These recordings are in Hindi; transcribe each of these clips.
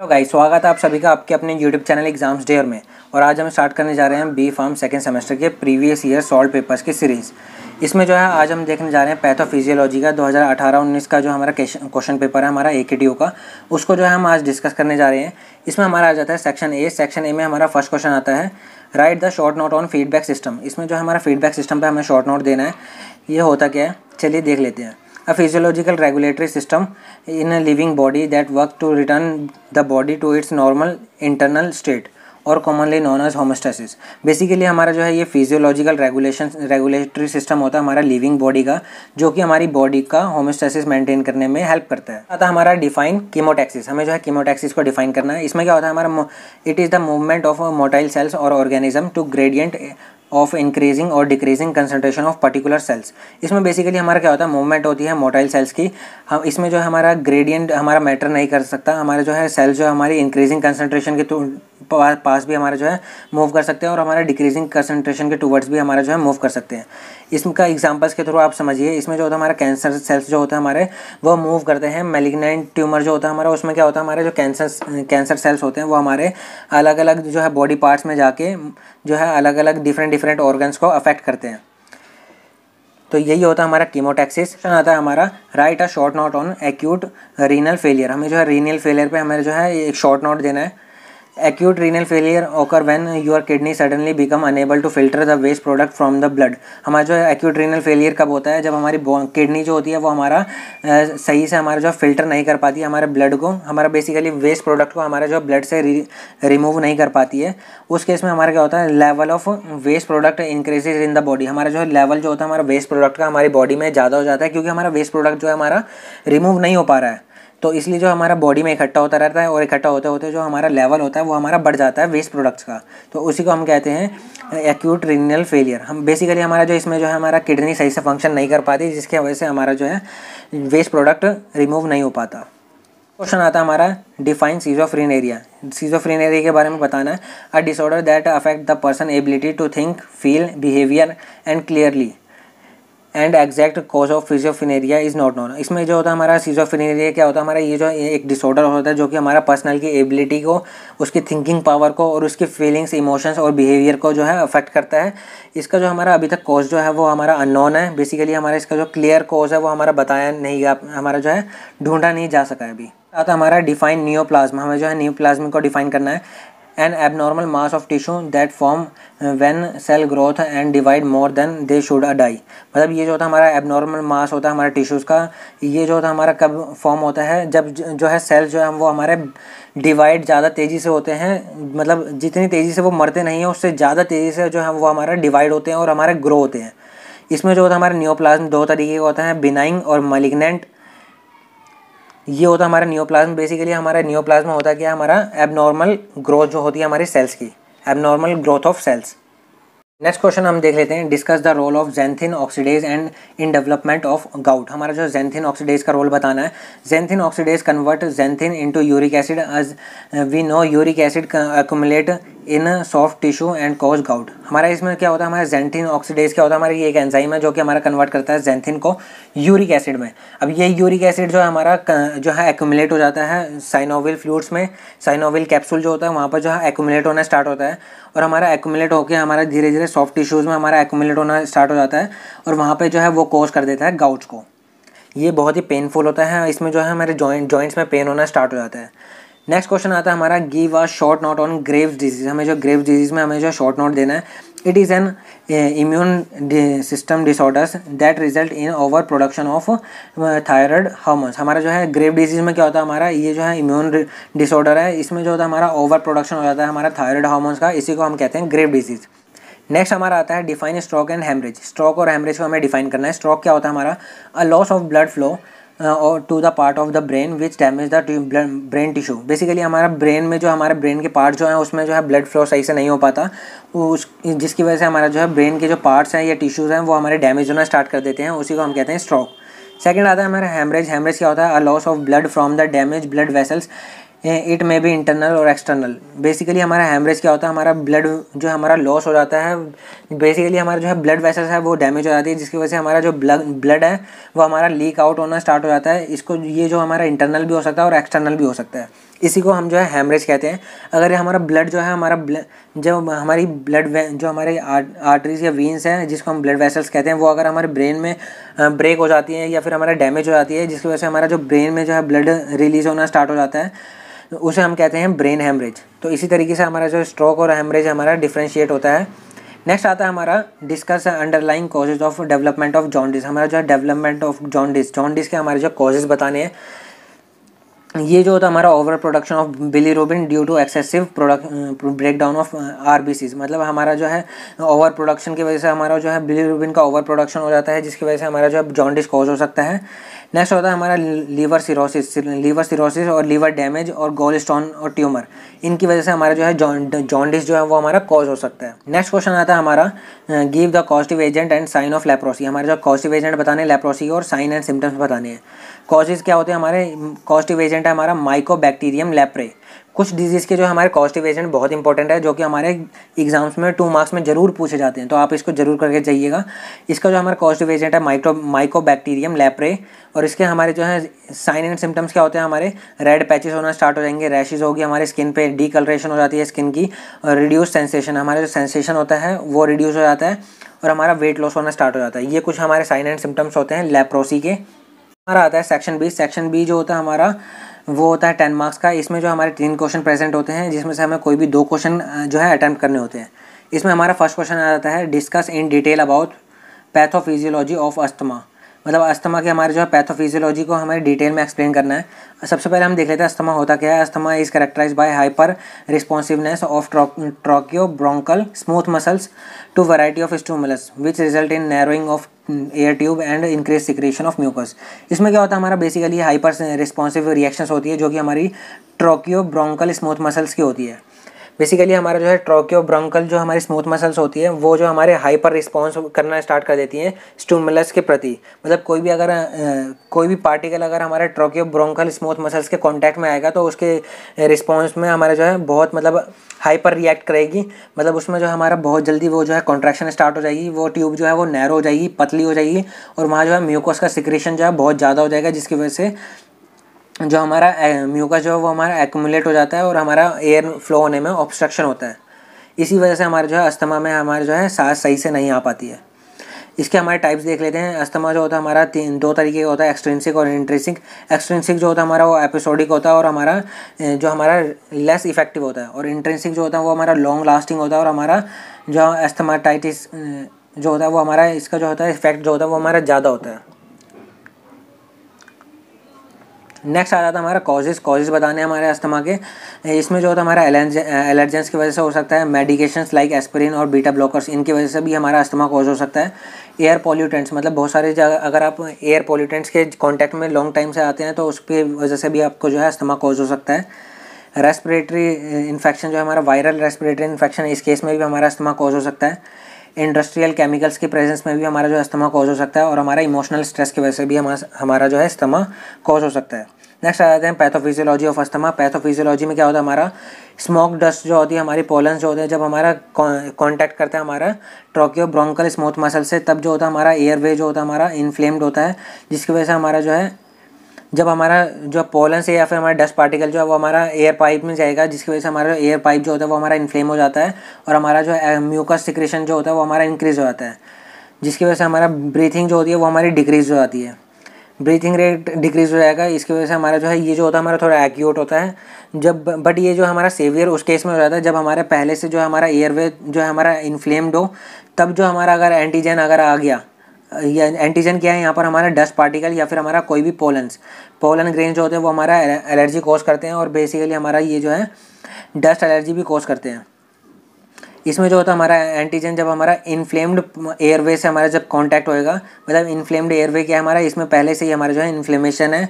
हेलो तो गाइस स्वागत है आप सभी का आपके अपने यूट्यूब चैनल एग्जाम्स डेयर में और आज हम स्टार्ट करने जा रहे हैं बी फार्म सेकेंड सेमेस्टर के प्रीवियस ईयर सॉल्व पेपर्स की सीरीज़ इसमें जो है आज हम देखने जा रहे हैं पैथोफिजियोलॉजी का 2018-19 का जो हमारा क्वेश्चन पेपर है हमारा ए का उसको जो है हम आज डिस्कस करने जा रहे हैं इसमें हमारा आ जाता है सेक्शन ए सेक्शन ए में हमारा फर्स्ट क्वेश्चन आता है write the short note on feedback system इसमें जो है हमारा फीडबैक सिस्टम पर हमें शॉर्ट नोट देना है ये होता क्या है चलिए देख लेते हैं a physiological regulatory system in a living body that works to return the body to its normal internal state और commonly known as homeostasis basically हमारा जो है ये फिजियोलॉजिकल रेगुलेशन रेगुलेटरी सिस्टम होता है हमारा लिविंग बॉडी का जो कि हमारी बॉडी का होमोस्टेसिस मेंटेन करने में हेल्प करता है आता हमारा डिफाइन कीमोटैक्सिस हमें जो है कीमोटैक्सिस को डिफाइन करना है इसमें क्या होता है हमारा it is the movement of motile cells और organism to gradient of increasing और decreasing concentration of particular cells इसमें बेसिकली हमारा क्या होता है मूवमेंट होती है मोटाइल सेल्स की हम इसमें जो है हमारा ग्रेडियंट हमारा मैटर नहीं कर सकता हमारा जो है सेल्स जो है हमारी इंक्रीजिंग कंसनट्रेशन के तो, पास भी हमारा जो है मूव कर सकते हैं और हमारा डिक्रीजिंग कंसनट्रेशन के टूवर्ड्स भी हमारा जो है मूव कर सकते हैं इसका एग्जांपल्स के थ्रू आप समझिए इसमें जो होता है हमारा कैंसर सेल्स जो होते हैं हमारे वो मूव करते हैं मेलिग्नेंट ट्यूमर जो होता है हमारा उसमें क्या होता है हमारे जो कैंसर कैंसर सेल्स होते हैं वो हमारे अलग अलग जो है बॉडी पार्ट्स में जाके जो है अलग अलग डिफरेंट डिफरेंट ऑर्गन्स को अफेक्ट करते हैं तो यही होता है हमारा कीमोटैक्सिस आता है हमारा write a short note on acute renal failure हमें जो है रीनल फेलियर पे हमें जो है एक शॉर्ट नोट देना है acute renal failure occur when your kidney suddenly become unable to filter the waste product from the blood हमारा जो एक्यूट रीनल फेलियर कब होता है जब हमारी किडनी जो होती है वो हमारा सही से हमारा जो फिल्टर नहीं कर पाती है हमारे ब्लड को हमारा बेसिकली वेस्ट प्रोडक्ट को हमारा जो ब्लड से रिमूव नहीं कर पाती है उस केस में हमारा क्या होता है level of waste product increases in the body हमारा जो लेवल जो होता है हमारा वेस्ट प्रोडक्ट का हमारी बॉडी में ज़्यादा हो जाता है क्योंकि हमारा वेस्ट प्रोडक्ट जो है हमारा रिमूव नहीं हो पा रहा है तो इसलिए जो हमारा बॉडी में इकट्ठा होता रहता है और इकट्ठा होते होते जो हमारा लेवल होता है वो हमारा बढ़ जाता है वेस्ट प्रोडक्ट्स का तो उसी को हम कहते हैं एक्यूट रिनल फेलियर हम बेसिकली हमारा जो इसमें जो है हमारा किडनी सही से फंक्शन नहीं कर पाती जिसकी वजह से हमारा जो है वेस्ट प्रोडक्ट रिमूव नहीं हो पाता क्वेश्चन आता है हमारा define schizophrenia schizophrenia के बारे में बताना है a disorder that affect the person ability to think feel behaviour and clearly and exact cause of फिजियोफिनेरिया इज़ नॉट नोन इसमें जो होता है हमारा सीजोफिनेरिया क्या होता है हमारा ये जो एक डिसऑर्डर होता है जो कि हमारा पर्सनल की एबिलिटी को उसकी थिंकिंग पावर को और उसकी फीलिंग्स इमोशंस और बिहेवियर को जो है अफेक्ट करता है इसका जो हमारा अभी तक कॉज जो है वो हमारा अननोन है बेसिकली हमारा इसका जो क्लियर कॉज है वो हमारा बताया नहीं गया हमारा जो है ढूंढा नहीं जा सका है अभी साथ हमारा डिफाइन न्यू प्लाज्मा हमें जो है न्यू को डिफाइन करना है an abnormal mass of tissue that form uh, when cell growth and divide more than they should uh, die मतलब ये जो होता है हमारा abnormal mass होता है हमारे tissues का ये जो होता है हमारा कब form होता है जब जो है cells जो है वो हमारे डिवाइड ज़्यादा तेज़ी से होते हैं मतलब जितनी तेज़ी से वो मरते नहीं हैं उससे ज़्यादा तेज़ी से जो है वो हमारे डिवाइड होते हैं और हमारे ग्रो होते हैं इसमें जो होता है हमारे न्योप्लाज्म दो तरीके का होता है बिनाइंग और मलिग्नेंट ये होता हमारा न्योप्लाज्म बेसिकली हमारा न्योप्लाज्मा होता क्या हमारा एबनॉर्मल ग्रोथ जो होती है हमारे सेल्स की abnormal growth of cells next question हम देख लेते हैं discuss the role of xanthine oxidase and in development of gout हमारा जो जेंथिन ऑक्सीडेज का रोल बताना है xanthine oxidase convert xanthine into uric acid as we know uric acid accumulate in soft tissue and cause gout हमारा इसमें क्या होता है हमारा जेंथिन ऑक्सीडेज क्या होता है हमारा ये एक एंजाइम है जो कि हमारा कन्वर्ट करता है जेंथिन को यूरिक एसिड में अब ये यूरिक एसिड जो है हमारा जो है एक्यूमुलेट हो जाता है साइनोविल फ्लूड्स में साइनोविल कैप्सूल जो होता है वहाँ पर जो है एक्यूमुलेट होना स्टार्ट होता है और हमारा एक्यूमुलेट होकर हमारा धीरे धीरे सॉफ्ट टिश्यूज़ में हमारा एक्यूमुलेट होना स्टार्ट हो जाता है और वहाँ पर जो है वो कॉज कर देता है गाउट्स को ये बहुत ही पेनफुल होता है इसमें जो है हमारे जॉइंट जॉइंट्स में पेन होना स्टार्ट हो जाता है नेक्स्ट क्वेश्चन आता है हमारा give a short note on Graves disease हमें जो ग्रेव्स डिजीज़ में हमें जो शॉर्ट नोट देना है it is an immune system disorders that result in over production of thyroid hormones हमारा जो है ग्रेव डिजीज़ में क्या होता है हमारा ये जो है इम्यून डिसऑर्डर है इसमें जो होता है हमारा ओवर प्रोडक्शन हो जाता है हमारा थायरॉयड हार्मोन्स का इसी को हम कहते हैं ग्रेव डिजीज़ नेक्स्ट हमारा आता है define stroke and haemorrhage stroke और हेमरेज को हमें डिफाइन करना है स्ट्रोक क्या होता है हमारा a loss of blood flow और to the part of the brain which damage the brain tissue basically हमारा ब्रेन में जो हमारे ब्रेन के पार्ट जो है उसमें जो है ब्लड फ्लो सही से नहीं हो पाता उस जिसकी वजह से हमारा जो है ब्रेन के जो पार्ट्स हैं या टिश्यूज़ हैं वो हमारे डैमेज होना स्टार्ट कर देते हैं उसी को हम कहते हैं स्ट्रोक सेकेंड आता है हमारा हेमरेज हेमरेज क्या होता है a loss of blood from the damage blood vessels it may be internal और एक्सटर्नल बेसिकली हमारा हेमरेज क्या होता है हमारा ब्लड जो हमारा लॉस हो जाता है बेसिकली हमारा जो है ब्लड वेसल्स है वो डैमेज हो जाती है जिसकी वजह से हमारा जो ब्लड ब्लड है वो हमारा लीक आउट होना स्टार्ट हो जाता है इसको ये जो हमारा इंटरनल भी हो सकता है और एक्सटर्नल भी हो सकता है इसी को हम जो है हेमरेज कहते हैं अगर हमारा ब्लड जो है हमारा ब्लड हमारी ब्लड जो हमारे आर्टरीज या वीन्स हैं जिसको हम ब्लड वेसल्स कहते हैं वो अगर हमारे ब्रेन में ब्रेक हो जाती है या फिर हमारा डैमेज हो जाती है जिसकी वजह से हमारा जो ब्रेन में जो है ब्लड रिलीज होना स्टार्ट हो जाता है तो उसे हम कहते हैं ब्रेन हेमरेज तो इसी तरीके से हमारा जो स्ट्रोक और हेमरेज हमारा डिफ्रेंशिएट होता है नेक्स्ट आता है हमारा discuss underlying causes of development of jaundice हमारा जो है डेवलपमेंट ऑफ जॉन्डिस जॉन्डिस के हमारे जो कॉजेज बताने हैं ये जो होता है हमारा over production of bilirubin due to excessive product break down of R मतलब हमारा जो है ओवर प्रोडक्शन की वजह से हमारा जो है बिलीरोबिन का ओवर प्रोडक्शन हो जाता है जिसकी वजह से हमारा जो है जॉन्डिस कॉज हो सकता है नेक्स्ट होता है हमारा लीवर सिरोसिस लीवर सिरोसिस और लीवर डैमेज और गोल स्टोन और ट्यूमर इनकी वजह से हमारा जो है जॉन्डिस जो है वो हमारा कॉज हो सकता है नेक्स्ट क्वेश्चन आता है हमारा give the causative agent and sign of leprosy हमारे जो कॉस्टिव एजेंट बताने हैं लेप्रोसी और साइन एंड सिम्टम्स बताने हैं कॉजेज क्या होते हैं हमारे कॉस्टिव एजेंट है हमारा माइको बैक्टीरियम लेप्रे कुछ डिजीज़ के जो हमारे कॉस्टिव एजेंट बहुत इंपॉर्टेंट है जो कि हमारे एग्जाम्स में टू मार्क्स में ज़रूर पूछे जाते हैं तो आप इसको जरूर करके जाइएगा इसका जो हमारा कॉस्टिव एजेंट है माइक्रो बैक्टीरियम लेप्रे और इसके हमारे जो है साइन एंड सिम्टम्स क्या होते हैं हमारे रेड पैचेस होना स्टार्ट हो जाएंगे रैशेज होगी हमारे स्किन पे डीकलरेशन हो जाती है स्किन की और रिड्यूस सेंसेशन हमारा जो सेंसेशन होता है वो रिड्यूस हो जाता है और हमारा वेट लॉस होना स्टार्ट हो जाता है ये कुछ हमारे साइन एंड सिम्टम्स होते हैं लेप्रोसी के हमारा आता है सेक्शन बी सेक्शन बी जो होता है हमारा वो होता है टेन मार्क्स का इसमें जो हमारे तीन क्वेश्चन प्रेजेंट होते हैं जिसमें से हमें कोई भी दो क्वेश्चन जो है अटैम्प्ट करने होते हैं इसमें हमारा फर्स्ट क्वेश्चन आ जाता है discuss in detail about pathophysiology of asthma मतलब अस्थमा के हमारे जो है पैथोफिजियोलॉजी को हमें डिटेल में एक्सप्लेन करना है सबसे पहले हम देख लेते हैं अस्थमा होता क्या है asthma is characterise by hyper responsiveness of tracheobronchial smooth muscles to variety of stimulus which result in narrowing of air tube and increase secretion of mucus इसमें क्या होता है हमारा बेसिकली हाइपर रिस्पॉन्सिव रिएक्शंस होती है जो कि हमारी ट्रोकियो ब्रोंकल स्मूथ मसल्स की होती है बेसिकली हमारा जो है ट्रोक्यो ब्रंकल जो हमारी स्मूथ मसल्स होती है वो जो हमारे हाइपर रिस्पॉन्स करना स्टार्ट कर देती हैं स्टूमुलस के प्रति मतलब कोई भी अगर कोई भी पार्टिकल अगर हमारे ट्रोक्यो ब्रोंकल स्मूथ मसल्स के कॉन्टैक्ट में आएगा तो उसके रिस्पॉन्स में हमारा जो है बहुत मतलब हाइपर रिएक्ट करेगी मतलब उसमें जो हमारा बहुत जल्दी वो जो है कॉन्ट्रैक्शन स्टार्ट हो जाएगी वो ट्यूब जो है वो नैरो हो जाएगी पतली हो जाएगी और वहाँ जो है म्यूकोस का सिक्रेशन जो है बहुत ज़्यादा हो जाएगा जिसकी वजह से जो हमारा म्यूकस जो है वो हमारा एक्यूमुलेट हो जाता है और हमारा एयर फ्लो होने में ऑब्स्ट्रक्शन होता है इसी वजह से हमारे जो है अस्थमा में हमारे जो है सांस सही से नहीं आ पाती है इसके हमारे टाइप्स देख लेते हैं अस्थमा जो होता है हमारा तीन दो तरीके का होता है एक्सट्रेंसिक और इंट्रेंसिक एक्सट्रेंसिक जो होता है हमारा वो एपिसोडिक होता है और हमारा जो हमारा लेस इफेक्टिव होता है और इंट्रेंसिक जो होता है वो हमारा लॉन्ग लास्टिंग होता है और हमारा जो अस्थमाटाइटिस जो होता है वो हमारा इसका जो होता है इफेक्ट जो होता है वो हमारा ज़्यादा होता है नेक्स्ट आ जाता है हमारा कॉजेज़ कॉजेज़ बताने हमारे अस्थमा के इसमें जो होता है हमारा एलर्ज एलर्जेंस की वजह से हो सकता है मेडिकेशंस लाइक एस्पिरिन और बीटा ब्लॉकर्स इनकी वजह से भी हमारा अस्थमा कॉज हो सकता है एयर पोल्यूटेंट्स मतलब बहुत सारे जगह अगर आप एयर पोल्यूटेंट्स के कॉन्टैक्ट में लॉन्ग टाइम से आते हैं तो उसकी वजह से भी आपको जो है अस्थमा कॉज हो सकता है रेस्पिरेटरी इन्फेक्शन uh, जो है हमारा वायरल रेस्पिरेटरी इन्फेक्शन इस केस में भी हमारा अस्थमा कॉज हो सकता है इंडस्ट्रियल केमिकल्स की प्रेजेंस में भी हमारा जो अस्थमा कॉज हो सकता है और हमारा इमोशनल स्ट्रेस की वजह से भी हमारा जो है अस्थमा कॉज हो सकता है नेक्स्ट आ जाते हैं पैथोफिजियोलॉजी ऑफ अस्थमा पैथोफिजियोलॉजी में क्या होता है हमारा स्मोक डस्ट जो होती है हमारी पोलन जो होते हैं जब हमारा कॉन्टैक्ट करता है हमारा ट्रोकियो ब्रोंकल स्मोथ मसल से तब जो होता है हमारा एयरवे जो होता है हमारा इन्फ्लेम्ड होता है जिसकी वजह से हमारा जो है जब हमारा जो पोलन से या फिर हमारा डस्ट पार्टिकल जो है वो हमारा एयर पाइप में जाएगा जिसकी वजह से हमारा एयर पाइप जो होता है वो हमारा इन्फ्लेम हो जाता है और हमारा जो म्यूकस सिक्रेशन जो होता है वो हमारा इंक्रीज़ हो जाता है जिसकी वजह से हमारा ब्रीथिंग जो होती है वो हमारी डिक्रीज़ हो जाती है ब्रीथिंग रेट डिक्रीज़ हो जाएगा इसकी वजह से हमारा जो है ये जो होता है हमारा थोड़ा एक्यूट होता है जब बट ये जो हमारा सेवियर उस केस में हो जाता है जब हमारे पहले से जो हमारा एयरवे जो है हमारा इन्फ्लेम्ड हो तब जो हमारा अगर एंटीजन अगर आ गया या एंटीजन क्या है यहाँ पर हमारा डस्ट पार्टिकल या फिर हमारा कोई भी पोलन्स पोलन ग्रेन जो होते हैं वो हमारा एलर्जी कोज करते हैं और बेसिकली हमारा ये जो है डस्ट एलर्जी भी कोज करते हैं इसमें जो होता है हमारा एंटीजन जब हमारा इन्फ्लेम्ड एयरवे से हमारा जब कांटेक्ट होएगा मतलब इन्फ्लेम्ड एयरवे क्या है हमारा इसमें पहले से ही हमारा जो है इन्फ्लेमेशन है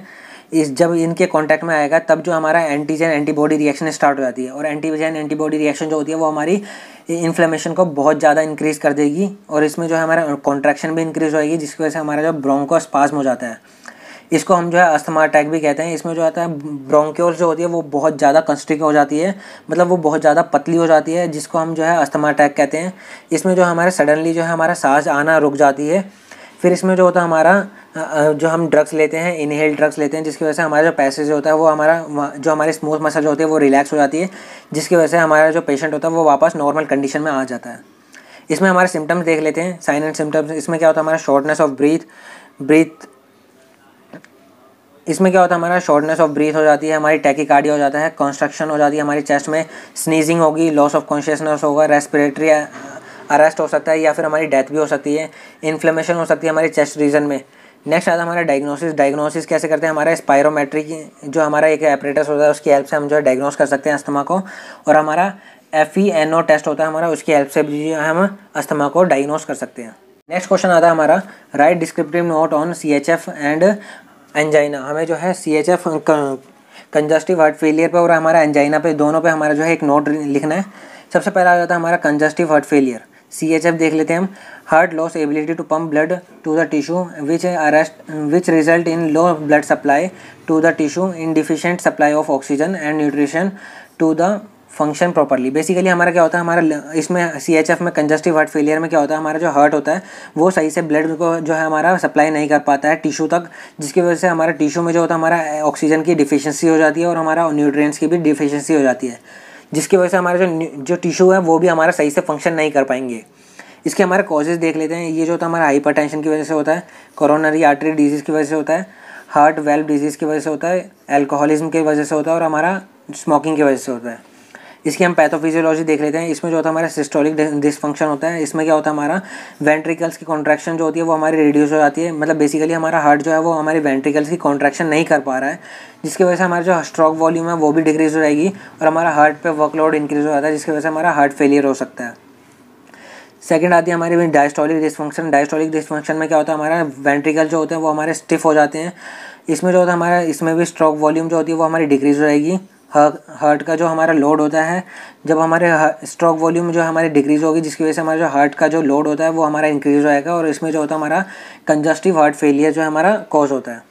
इस जब इनके कांटेक्ट में आएगा तब जो हमारा एंटीजन एंटीबॉडी रिएक्शन स्टार्ट हो जाती है और एंटीजन एंटीबॉडी रिएक्शन जो होती है वो हमारी ये इन्फ्लेमेशन को बहुत ज़्यादा इंक्रीज़ कर देगी और इसमें जो है हमारा कॉन्ट्रैक्शन भी इंक्रीज़ होएगी जिसकी वजह से हमारा जो ब्रोंको स्पाज्म हो जाता है इसको हम जो है अस्थमा अटैक भी कहते हैं इसमें जो आता है ब्रोंक्योल जो होती है वो बहुत ज़्यादा कंस्ट्रिक हो जाती है मतलब वो बहुत ज़्यादा पतली हो जाती है जिसको हम जो है अस्थमा अटैक कहते हैं इसमें जो हमारे सडनली जो है हमारा सांस आना रुक जाती है फिर इसमें जो होता है हमारा जो हम ड्रग्स लेते हैं इनहेल ड्रग्स लेते हैं जिसकी वजह से हमारा जो पैसेज होता है वो हमारा जो हमारे स्मूथ मसल होते हैं वो रिलैक्स हो जाती है जिसकी वजह से हमारा जो पेशेंट होता है वो वापस नॉर्मल कंडीशन में आ जाता है इसमें हमारे सिम्टम्स देख लेते हैं साइन एंड सिम्टम्स इसमें क्या होता है हमारा शॉर्टनेस ऑफ ब्रीथ ब्रीथ इसमें क्या होता है हमारा शॉर्टनेस ऑफ ब्रीथ हो जाती है हमारी टैकिकार्डिया हो जाता है कंस्ट्रक्शन हो जाती है हमारी चेस्ट में स्नीजिंग होगी लॉस ऑफ कॉन्शियसनेस होगा रेस्पिरेटरी अरेस्ट हो सकता है या फिर हमारी डेथ भी हो सकती है इन्फ्लेमेशन हो सकती है हमारे चेस्ट रीजन में नेक्स्ट आता है हमारा डायग्नोसिस डायग्नोसिस कैसे करते हैं हमारा स्पायरोमेट्रिक जो हमारा एक एपरेटस होता है उसकी हेल्प से हम जो है डायग्नोस कर सकते हैं अस्थमा को और हमारा F E N O test होता है हमारा उसकी हेल्प से भी हम अस्थमा को डायग्नोस कर सकते हैं नेक्स्ट क्वेश्चन आता है हमारा write descriptive note on C H F and angina हमें जो है C H F congestive heart failure पर और हमारा एंजाइना पे दोनों पे हमारा जो है एक नोट लिखना है सबसे पहला आ जाता है हमारा congestive heart failure C H F देख लेते हैं हम heart loss ability to pump blood to the tissue which arrest which result in low blood supply to the tissue in deficient supply of oxygen and nutrition to the function properly basically हमारा क्या होता है हमारा इसमें सी एच एफ में कंजस्टिव हार्ट फेलियर में क्या होता है हमारा जो हार्ट होता है वो सही से ब्लड को जो है हमारा सप्लाई नहीं कर पाता है टिशू तक जिसकी वजह से हमारा टिशू में जो होता है हमारा ऑक्सीजन की डिफिशेंसी हो जाती है और हमारा न्यूट्रिएंट्स की भी डिफिशेंसी हो जाती है जिसकी वजह से हमारे जो जो टिश्यू है वो भी हमारा सही से फंक्शन नहीं कर पाएंगे इसके हमारे कॉजेज़ देख लेते हैं ये जो होता तो है हमारा टेंशन की वजह से होता है कोरोनरी आर्टरी डिजीज़ की वजह से होता है हार्ट वेल्व डिजीज़ की वजह से होता है एल्कोहलिज्म की वजह से होता है और हमारा स्मोकिंग की वजह से होता है इसकी हम पैथोफिजियोलॉजी देख लेते हैं इसमें जो होता है हमारा सिस्टोलिक डिसफंक्शन होता है इसमें क्या होता है हमारा वेंट्रिकल्स की कॉन्ट्रैक्शन जो होती है वो हमारी रिड्यूस हो जाती है मतलब बेसिकली हमारा हार्ट जो है वो हमारे वेंट्रिकल्स की कॉन्ट्रैक्शन नहीं कर पा रहा है जिसकी वजह से हमारा जो स्ट्रोक वॉल्यूम है वो भी डिक्रीज़ हो जाएगी और हमारा हार्ट पर वर्कलोड इंक्रीज़ हो जाता है जिसकी वजह से हमारा हार्ट फेलियर हो सकता है सेकेंड आती है हमारे डायस्टोलिक डिसफंक्शन डायस्टोलिक डिसफंक्शन में क्या होता है हमारा वेंट्रिकल जो होते हैं वो हमारे स्टिफ हो जाते हैं इसमें जो होता है हमारा इसमें भी स्ट्रोक वॉल्यूम जो होती है वो हमारी डिक्रीज़ हो जाएगी हार्ट का जो हमारा लोड होता है जब हमारे स्ट्रोक वॉल्यूम जो हमारी डिक्रीज़ होगी जिसकी वजह से हमारा जो हार्ट का जो लोड होता है वो हमारा इंक्रीज़ हो जाएगा और इसमें जो होता है हमारा कंजस्टिव हार्ट फेलियर जो हमारा कॉज होता है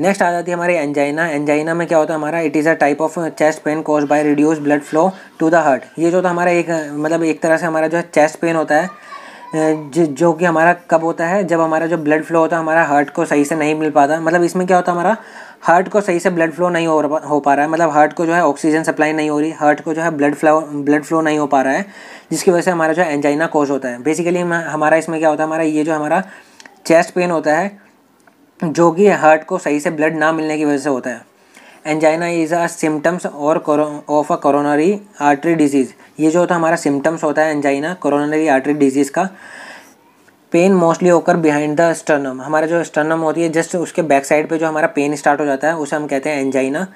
नेक्स्ट आ जाती है हमारी एंजाइना एंजाइना में क्या होता है हमारा it is a type of chest pain cause by reduce blood flow to the heart ये जो होता तो है हमारा एक मतलब एक तरह से हमारा जो है चेस्ट पेन होता है जो कि हमारा कब होता है जब हमारा जो ब्लड फ्लो होता है हमारा हार्ट को सही से नहीं मिल पाता मतलब इसमें क्या होता है हमारा हार्ट को सही से ब्लड फ्लो नहीं हो हो पा रहा है मतलब हार्ट को जो है ऑक्सीजन सप्लाई नहीं हो रही हार्ट को जो है ब्लड फ्लो ब्लड फ्लो नहीं हो पा रहा है जिसकी वजह से हमारा जो एंजाइना कोज होता है बेसिकली हमारा इसमें क्या होता है हमारा ये जो हमारा चेस्ट पेन होता है जो कि हार्ट को सही से ब्लड ना मिलने की वजह से होता है एंजाइना इज़ आर सिम्टम्स और of a coronary artery disease ये जो होता है हमारा सिम्टम्स होता है एंजाइना कोरोनरी आर्टरी डिजीज़ का पेन मोस्टली होकर बिहाइंड द स्टर्नम हमारा जो स्टर्नम होती है जस्ट उसके बैक साइड पे जो हमारा पेन स्टार्ट हो जाता है उसे हम कहते हैं एंजाइना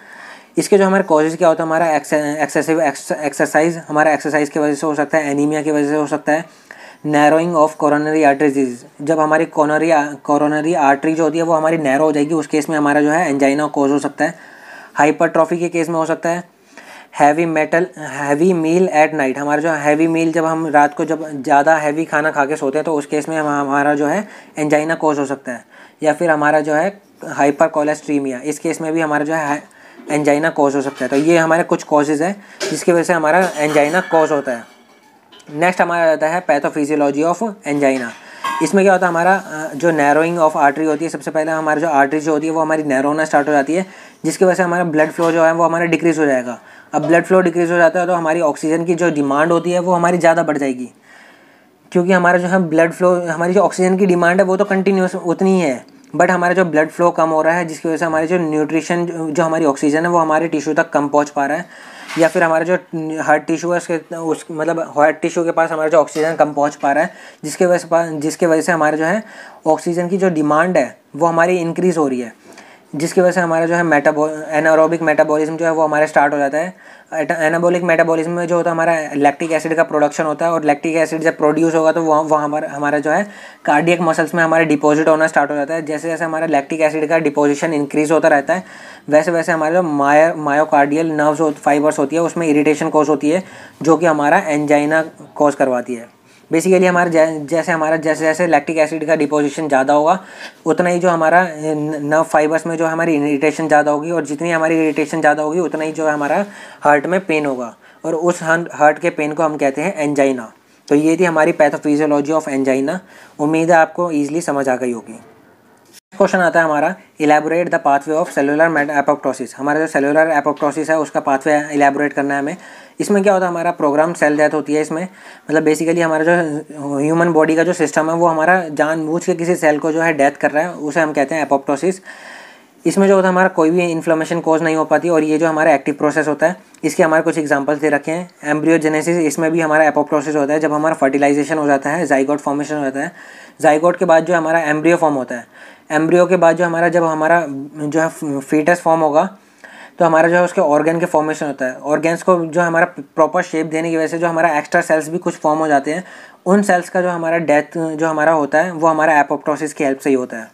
इसके जो हमारे कॉजेज़ क्या होता है हमारा एक्सेसिव एक्सरसाइज हमारा एक्सरसाइज की वजह से हो सकता है एनीमिया की वजह से हो सकता है नैरोइंग ऑफ आर्टरी आर्टरीज जब हमारी कॉनरी कोरोनरी आर्टरी जो होती है वो हमारी नैरो हो जाएगी उस केस में हमारा जो है एंजाइना कॉज हो सकता है हाइपरट्रॉफी के केस में हो सकता है heavy metal heavy meal at night हमारा जो हैवी मील जब हम रात को जब ज़्यादा हैवी खाना खा के सोते हैं तो उस केस में हम हमारा जो है एंजाइना कोज हो सकता है या फिर हमारा जो है हाइपर कोलेस्ट्रीमिया इस केस में भी हमारा जो है एंजाइना कोज हो सकता है तो ये हमारे कुछ कॉजेज़ हैं जिसकी वजह से हमारा एंजाइना कोज होता है नेक्स्ट हमारा रहता है पैथोफिजियोलॉजी ऑफ एंजाइना इसमें क्या होता है हमारा जो नैरोइंग ऑफ आर्टरी होती है सबसे पहले हमारी जो आर्टरी जो होती है वो हमारी नैरो होना स्टार्ट हो जाती है जिसकी वजह से हमारा ब्लड फ्लो जो है वो हमारा डिक्रीज़ हो जाएगा अब ब्लड फ्लो डिक्रीज हो जाता है तो हमारी ऑक्सीजन की जो डिमांड होती है वो हमारी ज़्यादा बढ़ जाएगी क्योंकि हमारा जो है ब्लड फ्लो हमारी जो ऑक्सीजन की डिमांड है वो तो कंटिन्यूस उतनी है बट हमारा जो ब्लड फ्लो कम हो रहा है जिसकी वजह से हमारे जो न्यूट्रिशन जो हमारी ऑक्सीजन है वो हमारे टिश्यू तक कम पहुंच पा रहा है या फिर हमारा जो हार्ट टिश्यू है उसके उस मतलब हार्ट टिश्यू के पास हमारा जो ऑक्सीजन कम पहुंच पा रहा है जिसके वजह से जिसके वजह से हमारा जो है ऑक्सीजन की जो डिमांड है वो हमारी इंक्रीज़ हो रही है जिसकी वजह से हमारा जो है मेटाबॉल एनारोबिक मेटाबॉलिज्म जो है वो हमारा स्टार्ट हो जाता है एनाबॉलिक मेटाबॉलिज्म में जो होता है हमारा लैक्टिक एसिड का प्रोडक्शन होता है और लैक्टिक एसिड जब प्रोड्यूस होगा तो वहाँ वहाँ हमारा हमारा जो है कार्डियक मसल्स में हमारा डिपॉजिट होना स्टार्ट हो जाता है जैसे जैसे हमारा लैक्टिक एसिड का डिपोजिशन इंक्रीज होता रहता है वैसे वैसे हमारे जो माय मायोकार्डियल नर्व्स फाइबर्स होती है उसमें इरीटेशन कॉज होती है जो कि हमारा एंजाइना कॉज करवाती है बेसिकली हमारा जैसे हमारा जैसे जैसे लैक्टिक एसिड का डिपोजिशन ज़्यादा होगा उतना ही जो हमारा नर्व फाइबर्स में जो हमारी इरीटेशन ज़्यादा होगी और जितनी हमारी इरीटेशन ज़्यादा होगी उतना ही जो हमारा हार्ट में पेन होगा और उस हार्ट के पेन को हम कहते हैं एंजाइना तो ये थी हमारी पैथोफिजियोलॉजी ऑफ एंजाइना उम्मीद है आपको ईजिली समझ आ गई होगी क्वेश्चन आता है हमारा elaborate the pathway of cellular apoptosis हमारा जो सेलुलर एपोप्टोसिस है उसका पाथवे इलेबोरेट करना है हमें इसमें क्या होता है हमारा प्रोग्राम सेल डेथ होती है इसमें मतलब बेसिकली हमारा जो ह्यूमन बॉडी का जो सिस्टम है वो हमारा जानबूझ के किसी सेल को जो है डेथ कर रहा है उसे हम कहते हैं एपोप्टोसिस इसमें जो होता है हमारा कोई भी इन्फ्लेमेशन कॉज नहीं हो पाती और ये जो हमारा एक्टिव प्रोसेस होता है इसके हमारे कुछ एग्जाम्पल्स दे रखे हैं एम्ब्रियोजेनेसिस इसमें भी हमारा एपोप्टोसिस होता है जब हमारा फर्टिलाइजेशन हो जाता है जाइगोट फॉर्मेशन हो जाता है जाइगोट के बाद जो हमारा एम्ब्रियो फॉर्म होता है एम्ब्रियो के बाद जो हमारा जब हमारा जो है फीटस फॉर्म होगा तो हमारा जो है उसके ऑर्गेन के फॉर्मेशन होता है ऑर्गेन्स को जो हमारा प्रॉपर शेप देने की वजह से जो हमारा एक्स्ट्रा सेल्स भी कुछ फॉर्म हो जाते हैं उन सेल्स का जो हमारा डेथ जो हमारा होता है वो हमारा एपोप्टोसिस की हेल्प से ही होता है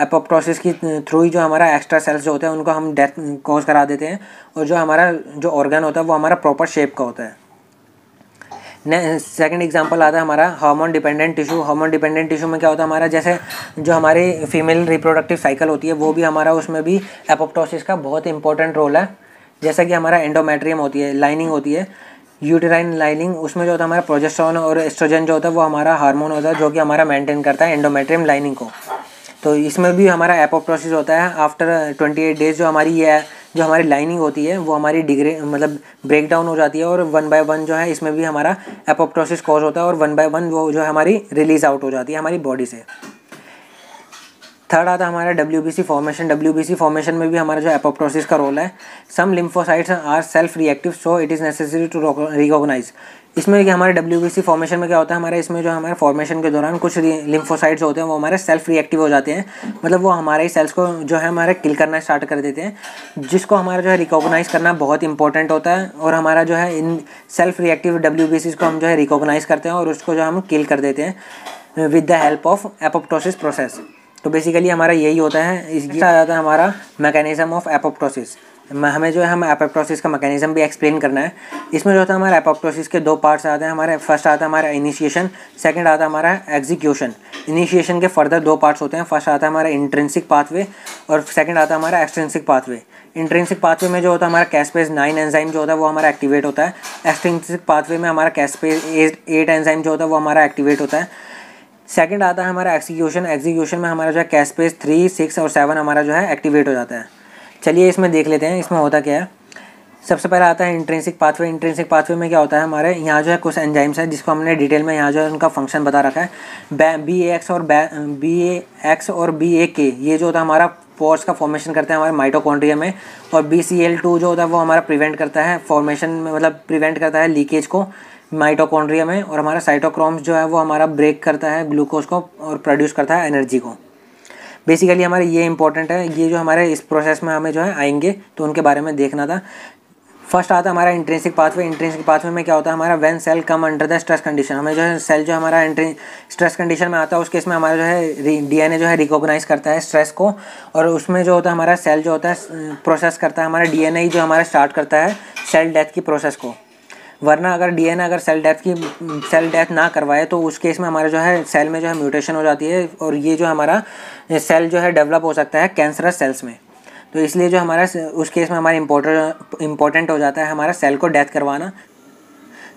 एपोप्टोसिस की थ्रू ही जो हमारा एक्स्ट्रा सेल्स जो होते हैं उनको हम डेथ कॉज करा देते हैं और जो हमारा जो ऑर्गन होता है वो हमारा प्रॉपर शेप का होता है सेकंड एग्जांपल आता है हमारा hormone dependent tissue hormone dependent tissue में क्या होता है हमारा जैसे जो हमारे फीमेल रिप्रोडक्टिव साइकिल होती है वो भी हमारा उसमें भी एपोप्टोसिस का बहुत इंपॉर्टेंट रोल है जैसा कि हमारा एंडोमेट्रियम होती है लाइनिंग होती है यूटेराइन लाइनिंग उसमें जो होता है हमारा प्रोजेस्ट्रॉन और एस्ट्रोजन जो होता है वो हमारा हार्मोन होता है जो कि हमारा मेंटेन करता है एंडोमेट्रियम लाइनिंग को तो इसमें भी हमारा एपोप्टोसिस होता है आफ्टर ट्वेंटी एट डेज जो हमारी ये जो हमारी लाइनिंग होती है वो हमारी डिग्रे मतलब ब्रेक डाउन हो जाती है और वन बाय वन जो है इसमें भी हमारा एपोप्टोसिस कॉज होता है और वन बाय वन वो जो है हमारी रिलीज आउट हो जाती है हमारी बॉडी से थर्ड आता है हमारा W B C formation W B C formation में भी हमारा जो एपोप्टोसिस का रोल है some lymphocytes are self reactive so it is necessary to recognise इसमें कि हमारे डब्ल्यू फॉर्मेशन में क्या होता है हमारे इसमें जो हमारे फॉर्मेशन के दौरान कुछ लिम्फोसाइड्स होते हैं वो हमारे सेल्फ रिएक्टिव हो जाते हैं मतलब वो हमारे ही सेल्स को जो है हमारे किल करना स्टार्ट कर देते हैं जिसको हमारा जो है रिकॉग्नाइज़ करना बहुत इंपॉर्टेंट होता है और हमारा जो है इन सेल्फ रिएक्टिव डब्ल्यू को हम जो है रिकॉग्नाइज़ करते हैं और उसको जो हम किल कर देते हैं with the help of apoptosis process तो बेसिकली हमारा यही होता है इसका आ जाता है हमारा मैकेनिज्म ऑफ एपोप्टोसिस हमें जो है हम एपोप्टोसिस का मैकेनिज्म भी एक्सप्लेन करना है इसमें जो होता है हमारा एपोप्टोसिस के दो पार्ट्स आते हैं हमारे फर्स्ट आता है हमारा इनिशिएशन सेकंड आता है हमारा एग्जीक्यूशन इनिशिएशन के फर्दर दो पार्ट्स होते हैं फर्स्ट आता है हमारा इंट्रेंसिक पाथवे और सेकेंड आता है हमारा एक्सट्रेंसिक पाथवे इंट्रेंसिक पाथवे में जो होता है हमारा कैसपेज नाइन एनजाइम जो होता है वो हमारा एक्टिवेट होता है एक्सट्रेंसिक पाथवे में हमारा कैसपेज एट एनजाइम जो होता है वो हमारा एक्टिवेट होता है सेकेंड आता है हमारा एक्जीक्यूशन एक्सिक्यूशन में हमारा जो है कैसपेज थ्री सिक्स और सेवन हमारा जो है एक्टिवेट हो जाता है चलिए इसमें देख लेते हैं इसमें होता क्या है सबसे पहला आता है इंट्रेंसिक पाथवे इंट्रेंसिक पाथवे में क्या होता है हमारे यहाँ जो है कुछ एंजाइम्स है जिसको हमने डिटेल में यहाँ जो है उनका फंक्शन बता रखा है बी एक्स और बी ए एक्स और बी ए के ये जो होता है हमारा पोर्स का फॉर्मेशन करते हैं हमारे माइटोकॉन्ड्रिया में और बी सी एल टू जो होता है वो हमारा प्रिवेंट करता है फॉर्मेशन में मतलब प्रिवेंट करता है लीकेज को माइटोकॉन्ड्रिया में और हमारा साइटोक्रोम्स जो है वो हमारा ब्रेक करता है ग्लूकोज को और प्रोड्यूस करता है एनर्जी को बेसिकली हमारे ये इंपॉर्टेंट है ये जो हमारे इस प्रोसेस में हमें जो है आएंगे तो उनके बारे में देखना था फर्स्ट आता हमारा इंट्रेंसिक पाथवे इंट्रेंसिक पाथवे में क्या होता है हमारा when cell come under the stress condition हमें जो है सेल जो हमारा एंट्रें स्ट्रेस कंडीशन में आता है उस केस में हमारा जो है डीएनए जो है रिकॉग्नाइज करता है स्ट्रेस को और उसमें जो होता है हमारा सेल जो होता है प्रोसेस करता है हमारा डी ही जो हमारा स्टार्ट करता है सेल डेथ की प्रोसेस को वरना अगर डीएनए अगर सेल डेथ की सेल डेथ ना करवाए तो उस केस में हमारा जो है सेल में जो है म्यूटेशन हो जाती है और ये जो हमारा सेल जो है डेवलप हो सकता है कैंसरस सेल्स में तो इसलिए जो हमारा उस केस में हमारा इम्पोर्टेंट इम्पोर्टेंट हो जाता है हमारा सेल को डेथ करवाना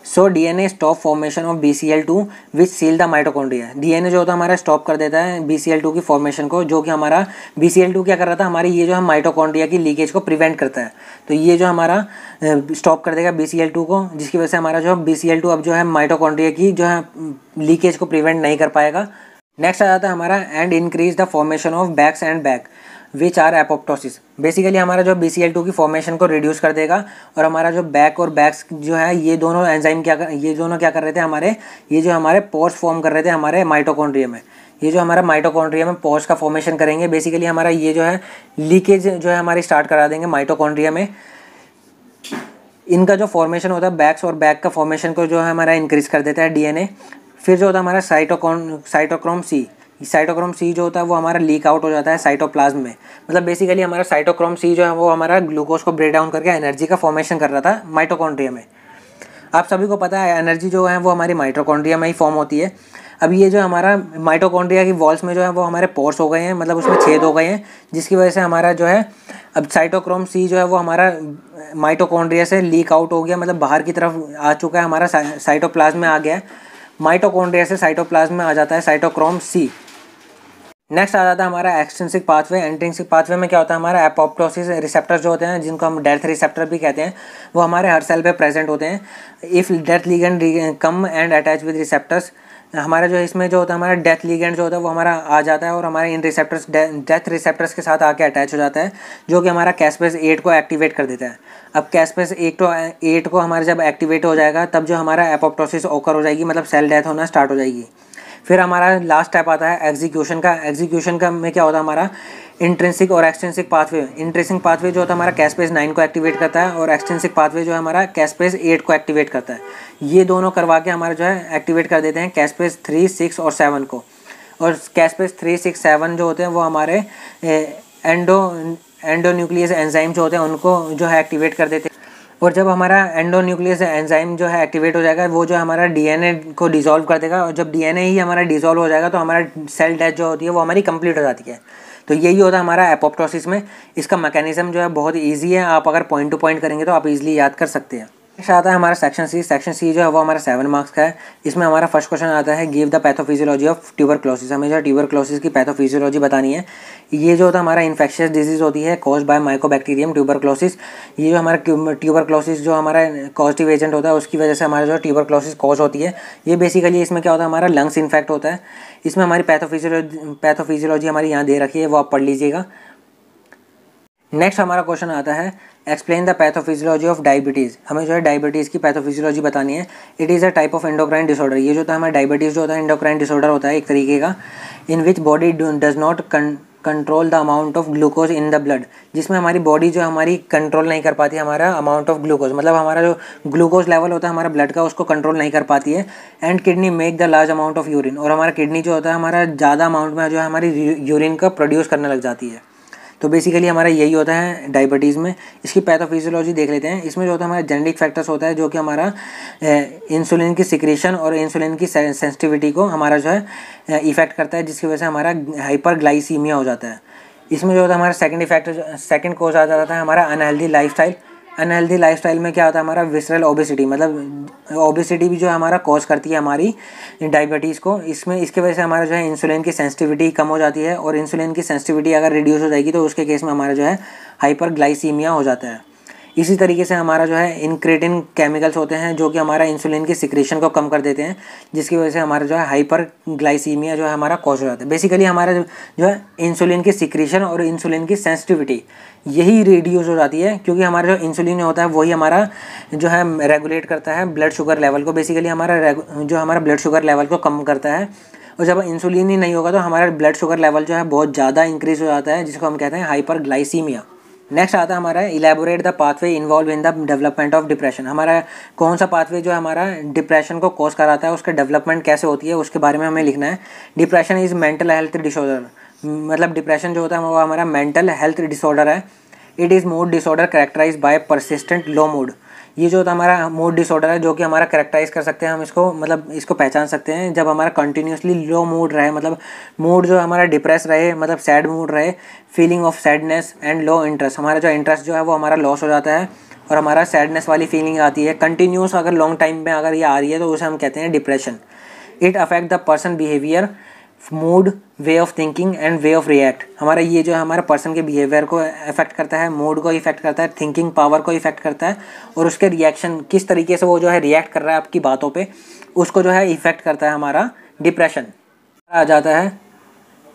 so D N A stop formation of B C L two which seal the mitochondria D N A जो होता है हमारा स्टॉप कर देता है बी सी एल टू की फॉर्मेशन को जो कि हमारा बी सी एल टू क्या कर रहा था हमारी ये जो है माइटोकॉन्ड्रिया की लीकेज को प्रिवेंट करता है तो ये जो हमारा स्टॉप कर देगा बी सी एल टू को जिसकी वजह से हमारा जो है बी सी एल टू अब जो है माइटोकॉन्ड्रिया की जो है लीकेज को प्रिवेंट नहीं कर पाएगा नेक्स्ट आ जाता है हमारा and increase the formation of Bax and Bak which are apoptosis basically हमारा जो बी की फॉर्मेशन को रिड्यूस कर देगा और हमारा जो बैक और बैक्स जो है ये दोनों एंजाइम क्या कर, ये दोनों क्या कर रहे थे हमारे ये जो हमारे पोर्स फॉर्म कर रहे थे हमारे माइटोकॉन्ड्रिया में ये जो हमारा माइटोकॉन्ड्रिया में पोर्स का फॉर्मेशन करेंगे बेसिकली हमारा ये जो है लीकेज जो है हमारे स्टार्ट करा देंगे माइटोकॉन्ड्रिया में इनका जो फॉर्मेशन होता है बैक्स और बैक का फॉर्मेशन को जो है हमारा इंक्रीज कर देता है डीएनए फिर जो होता है हमारा साइटोकॉन साइटोक्रोम सी साइटोक्रोम सी जो होता है वो हमारा लीक आउट हो जाता है साइटोप्लाज्म में मतलब बेसिकली हमारा साइटोक्रोम सी जो है वो हमारा ग्लूकोज को ब्रेक डाउन करके एनर्जी का फॉर्मेशन कर रहा था माइटोकॉन्ड्रिया में आप सभी को पता है एनर्जी जो है वो हमारी माइटोकॉन्ड्रिया में ही फॉर्म होती है अब ये जो हमारा माइटोकॉन्ड्रिया की वॉल्स में जो है वो हमारे पोर्स हो गए हैं मतलब उसमें छेद हो गए हैं जिसकी वजह से हमारा जो है अब साइटोक्रोम सी जो है वो हमारा माइटोकॉन्ड्रिया से लीक आउट हो गया मतलब बाहर की तरफ आ चुका है हमारा साइटोप्लाज्म में आ गया है माइटोकॉन्ड्रिया से साइटोप्लाज्म में आ जाता है साइटोक्रोम सी नेक्स्ट आ जाता है हमारा एक्सटेंसिक पाथवे एंट्रेंसिक पाथवे में क्या होता है हमारा एपोप्टोसिस रिसेप्टर जो होते हैं जिनको हम डेथ रिसेप्टर भी कहते हैं वो हमारे हर सेल पे प्रेजेंट होते हैं if death ligand come and attach with receptors हमारा जो इसमें जो होता है हमारा डेथ लीगेंड जो होता है वो हमारा आ जाता है और हमारे इन रिसेप्टर्स डेथ रिसेप्टर्स के साथ आके अटैच हो जाता है जो कि हमारा कैसपेस एट को एक्टिवेट कर देता है अब कैसपेस एट टू एट को हमारा जब एक्टिवेट हो जाएगा तब जो हमारा एपोप्टोसिस ओकर हो जाएगी मतलब सेल डेथ होना स्टार्ट हो जाएगी फिर हमारा लास्ट टाइप आता है एग्जीक्यूशन का एग्जीक्यूशन का में क्या होता है हमारा इंट्रेंसिक और एक्सटेंसिक पाथवे इंट्रेंसिक पाथवे जो होता है हमारा कैसपेज नाइन को एक्टिवेट करता है और एक्सटेंसिक पाथवे जो है हमारा कैसपेज एट को एक्टिवेट करता है ये दोनों करवा के हमारा जो है एक्टिवेट कर देते हैं कैसपेज थ्री सिक्स और सेवन को और कैसपेज थ्री सिक्स सेवन जो होते हैं वो हमारे एंडो एंडोन्यूक्लियस एंजाइम जो होते हैं उनको जो है एक्टिवेट कर देते हैं और जब हमारा एंडोन्यूक्लियस एंजाइम जो है एक्टिवेट हो जाएगा वो जो हमारा डीएनए को डिजोल्व कर देगा और जब डीएनए ही हमारा डिजोल्व हो जाएगा तो हमारा सेल डेथ जो होती है वो हमारी कंप्लीट हो जाती है तो यही होता है हमारा एपोप्टोसिस में इसका मैकेनिज्म जो है बहुत ईजी है आप अगर पॉइंट टू पॉइंट करेंगे तो आप इजीली याद कर सकते हैं नेक्स्ट आता है हमारा सेक्शन सी सेक्शन सी जो है वो हमारा सेवन मार्क्स का है इसमें हमारा फर्स्ट क्वेश्चन आता है give the pathophysiology of tuberculosis हमें जो ट्यूबर क्लोसिस की पैथोफिजियोलॉजी बतानी है ये जो होता है हमारा इन्फेक्शियस डिजीज़ होती है cause by mycobacterium tuberculosis ये जो हमारा ट्यूबर क्लोसिस जो हमारा कॉजटिव एजेंट होता है उसकी वजह से हमारा जो ट्यूबर क्लोसिस कॉज होती है ये बेसिकली इसमें क्या होता है हमारा लंग्स इन्फेक्ट होता है इसमें हमारी पैथोफिजियोलॉजी पैथोफिजियोलॉजी हमारी यहाँ दे रखी है वो आप पढ़ लीजिएगा नेक्स्ट हमारा क्वेश्चन आता है explain the pathophysiology of diabetes हमें जो है डायबिटीज़ की पैथोफिजियोलॉजी बतानी है it is a type of endocrine disorder ये जो था तो हमारा डायबिटीज़ जो होता है एंडोक्राइन डिसऑर्डर होता है एक तरीके का in which body does not control the amount of glucose in the blood जिसमें हमारी बॉडी जो हमारी कंट्रोल नहीं कर पाती हमारा अमाउंट ऑफ ग्लूकोज मतलब हमारा जो ग्लूकोज लेवल होता है हमारा ब्लड का उसको कंट्रोल नहीं कर पाती है and kidney make the large amount of urine और हमारा किडनी जो होता है हमारा ज़्यादा अमाउंट में जो है हमारी यूरिन का प्रोड्यूस करने लग जाती है तो बेसिकली हमारा यही होता है डायबिटीज़ में इसकी पैथोफिजियोलॉजी देख लेते हैं इसमें जो होता है हमारा जेनेटिक फैक्टर्स होता है जो कि हमारा इंसुलिन की सिक्रेशन और इंसुलिन की सेंसिटिविटी को हमारा जो है इफेक्ट करता है जिसकी वजह से हमारा हाइपर हो जाता है इसमें जो होता है हमारा सेकेंड इफेक्ट सेकेंड कोज आ जाता है हमारा अनहेल्दी लाइफ अनहेल्दी लाइफस्टाइल में क्या होता है हमारा विसरल ओबेसिटी मतलब ओबेसिटी भी जो है हमारा कॉज करती है हमारी डायबिटीज़ को इसमें इसके वजह से हमारा जो है इंसुलिन की सेंसिटिविटी कम हो जाती है और इंसुलिन की सेंसिटिविटी अगर रिड्यूस हो जाएगी तो उसके केस में हमारा जो है हाइपर हो जाता है इसी तरीके से हमारा जो है इनक्रेटिन केमिकल्स होते हैं जो कि हमारा इंसुलिन के सिक्रेशन को कम कर देते हैं जिसकी वजह से हमारा जो है हाइपर ग्लाइसीमिया जो है हमारा कॉज हो जाता है बेसिकली हमारा जो है इंसुलिन की सिक्रेशन और इंसुलिन की सेंसिटिविटी यही रेडियोज हो जाती है क्योंकि हमारा जो इंसुलिन होता है वही हमारा जो है रेगुलेट करता है ब्लड शुगर लेवल को बेसिकली हमारा जो हमारा ब्लड शुगर लेवल को कम करता है और जब इंसुलिन ही नहीं होगा तो हमारा ब्लड शुगर लेवल जो है बहुत ज़्यादा इंक्रीज़ हो जाता है जिसको हम कहते हैं हाइपर ग्लाइसीमिया नेक्स्ट आता है हमारा elaborate the pathway involve in the development of depression हमारा कौन सा पाथवे जो हमारा डिप्रेशन को कॉज कराता है उसका डेवलपमेंट कैसे होती है उसके बारे में हमें लिखना है depression is mental health disorder मतलब डिप्रेशन जो होता है वो हमारा मेंटल हेल्थ डिसऑर्डर है it is mood disorder characterise by persistent low mood ये जो तो हमारा मूड डिसऑर्डर है जो कि हमारा करेक्टराइज कर सकते हैं हम इसको मतलब इसको पहचान सकते हैं जब हमारा कंटिन्यूसली लो मूड रहे मतलब मूड जो हमारा डिप्रेस रहे मतलब सैड मूड रहे feeling of sadness and low interest हमारा जो इंटरेस्ट जो है वो हमारा लॉस हो जाता है और हमारा सैडनेस वाली फीलिंग आती है कंटिन्यूस अगर लॉन्ग टाइम में अगर ये आ रही है तो उसे हम कहते हैं depression it affect the person behaviour mood way of thinking and way of react हमारा ये जो है हमारे पर्सन के बिहेवियर को इफेक्ट करता है मूड को इफेक्ट करता है थिंकिंग पावर को इफेक्ट करता है और उसके रिएक्शन किस तरीके से वो जो है रिएक्ट कर रहा है आपकी बातों पे उसको जो है इफेक्ट करता है हमारा डिप्रेशन आ जाता है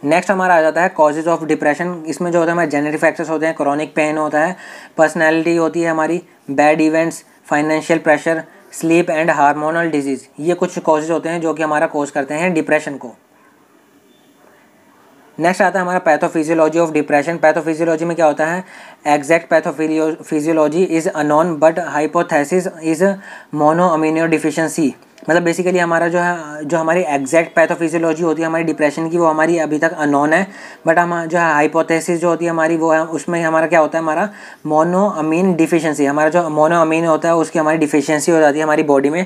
नेक्स्ट हमारा आ जाता है कॉजेज ऑफ डिप्रेशन इसमें जो होता है हमारे जेनरिक फैक्टर्स होते हैं क्रॉनिक पेन होता है पर्सनैलिटी होती है हमारी bad events financial pressure sleep and hormonal disease ये कुछ कॉजेज होते हैं जो कि हमारा कोज करते हैं डिप्रेशन को नेक्स्ट आता है हमारा पैथोफिजियोलॉजी ऑफ डिप्रेशन पैथोफिजियोलॉजी में क्या होता है exact physiology is unknown but hypothesis is mono amino deficiency मतलब बेसिकली हमारा जो है जो हमारी एग्जैक्ट पैथोफिजियोलॉजी होती है हमारी डिप्रेशन की वो हमारी अभी तक अनॉन है बट हम जो है हाइपोथेसिस जो होती है हमारी वो है उसमें हमारा क्या होता है हमारा मोनो अमीन डिफिशेंसी हमारा जो मोनो अमीन होता है उसकी हमारी डिफिशेंसी हो जाती है हमारी बॉडी में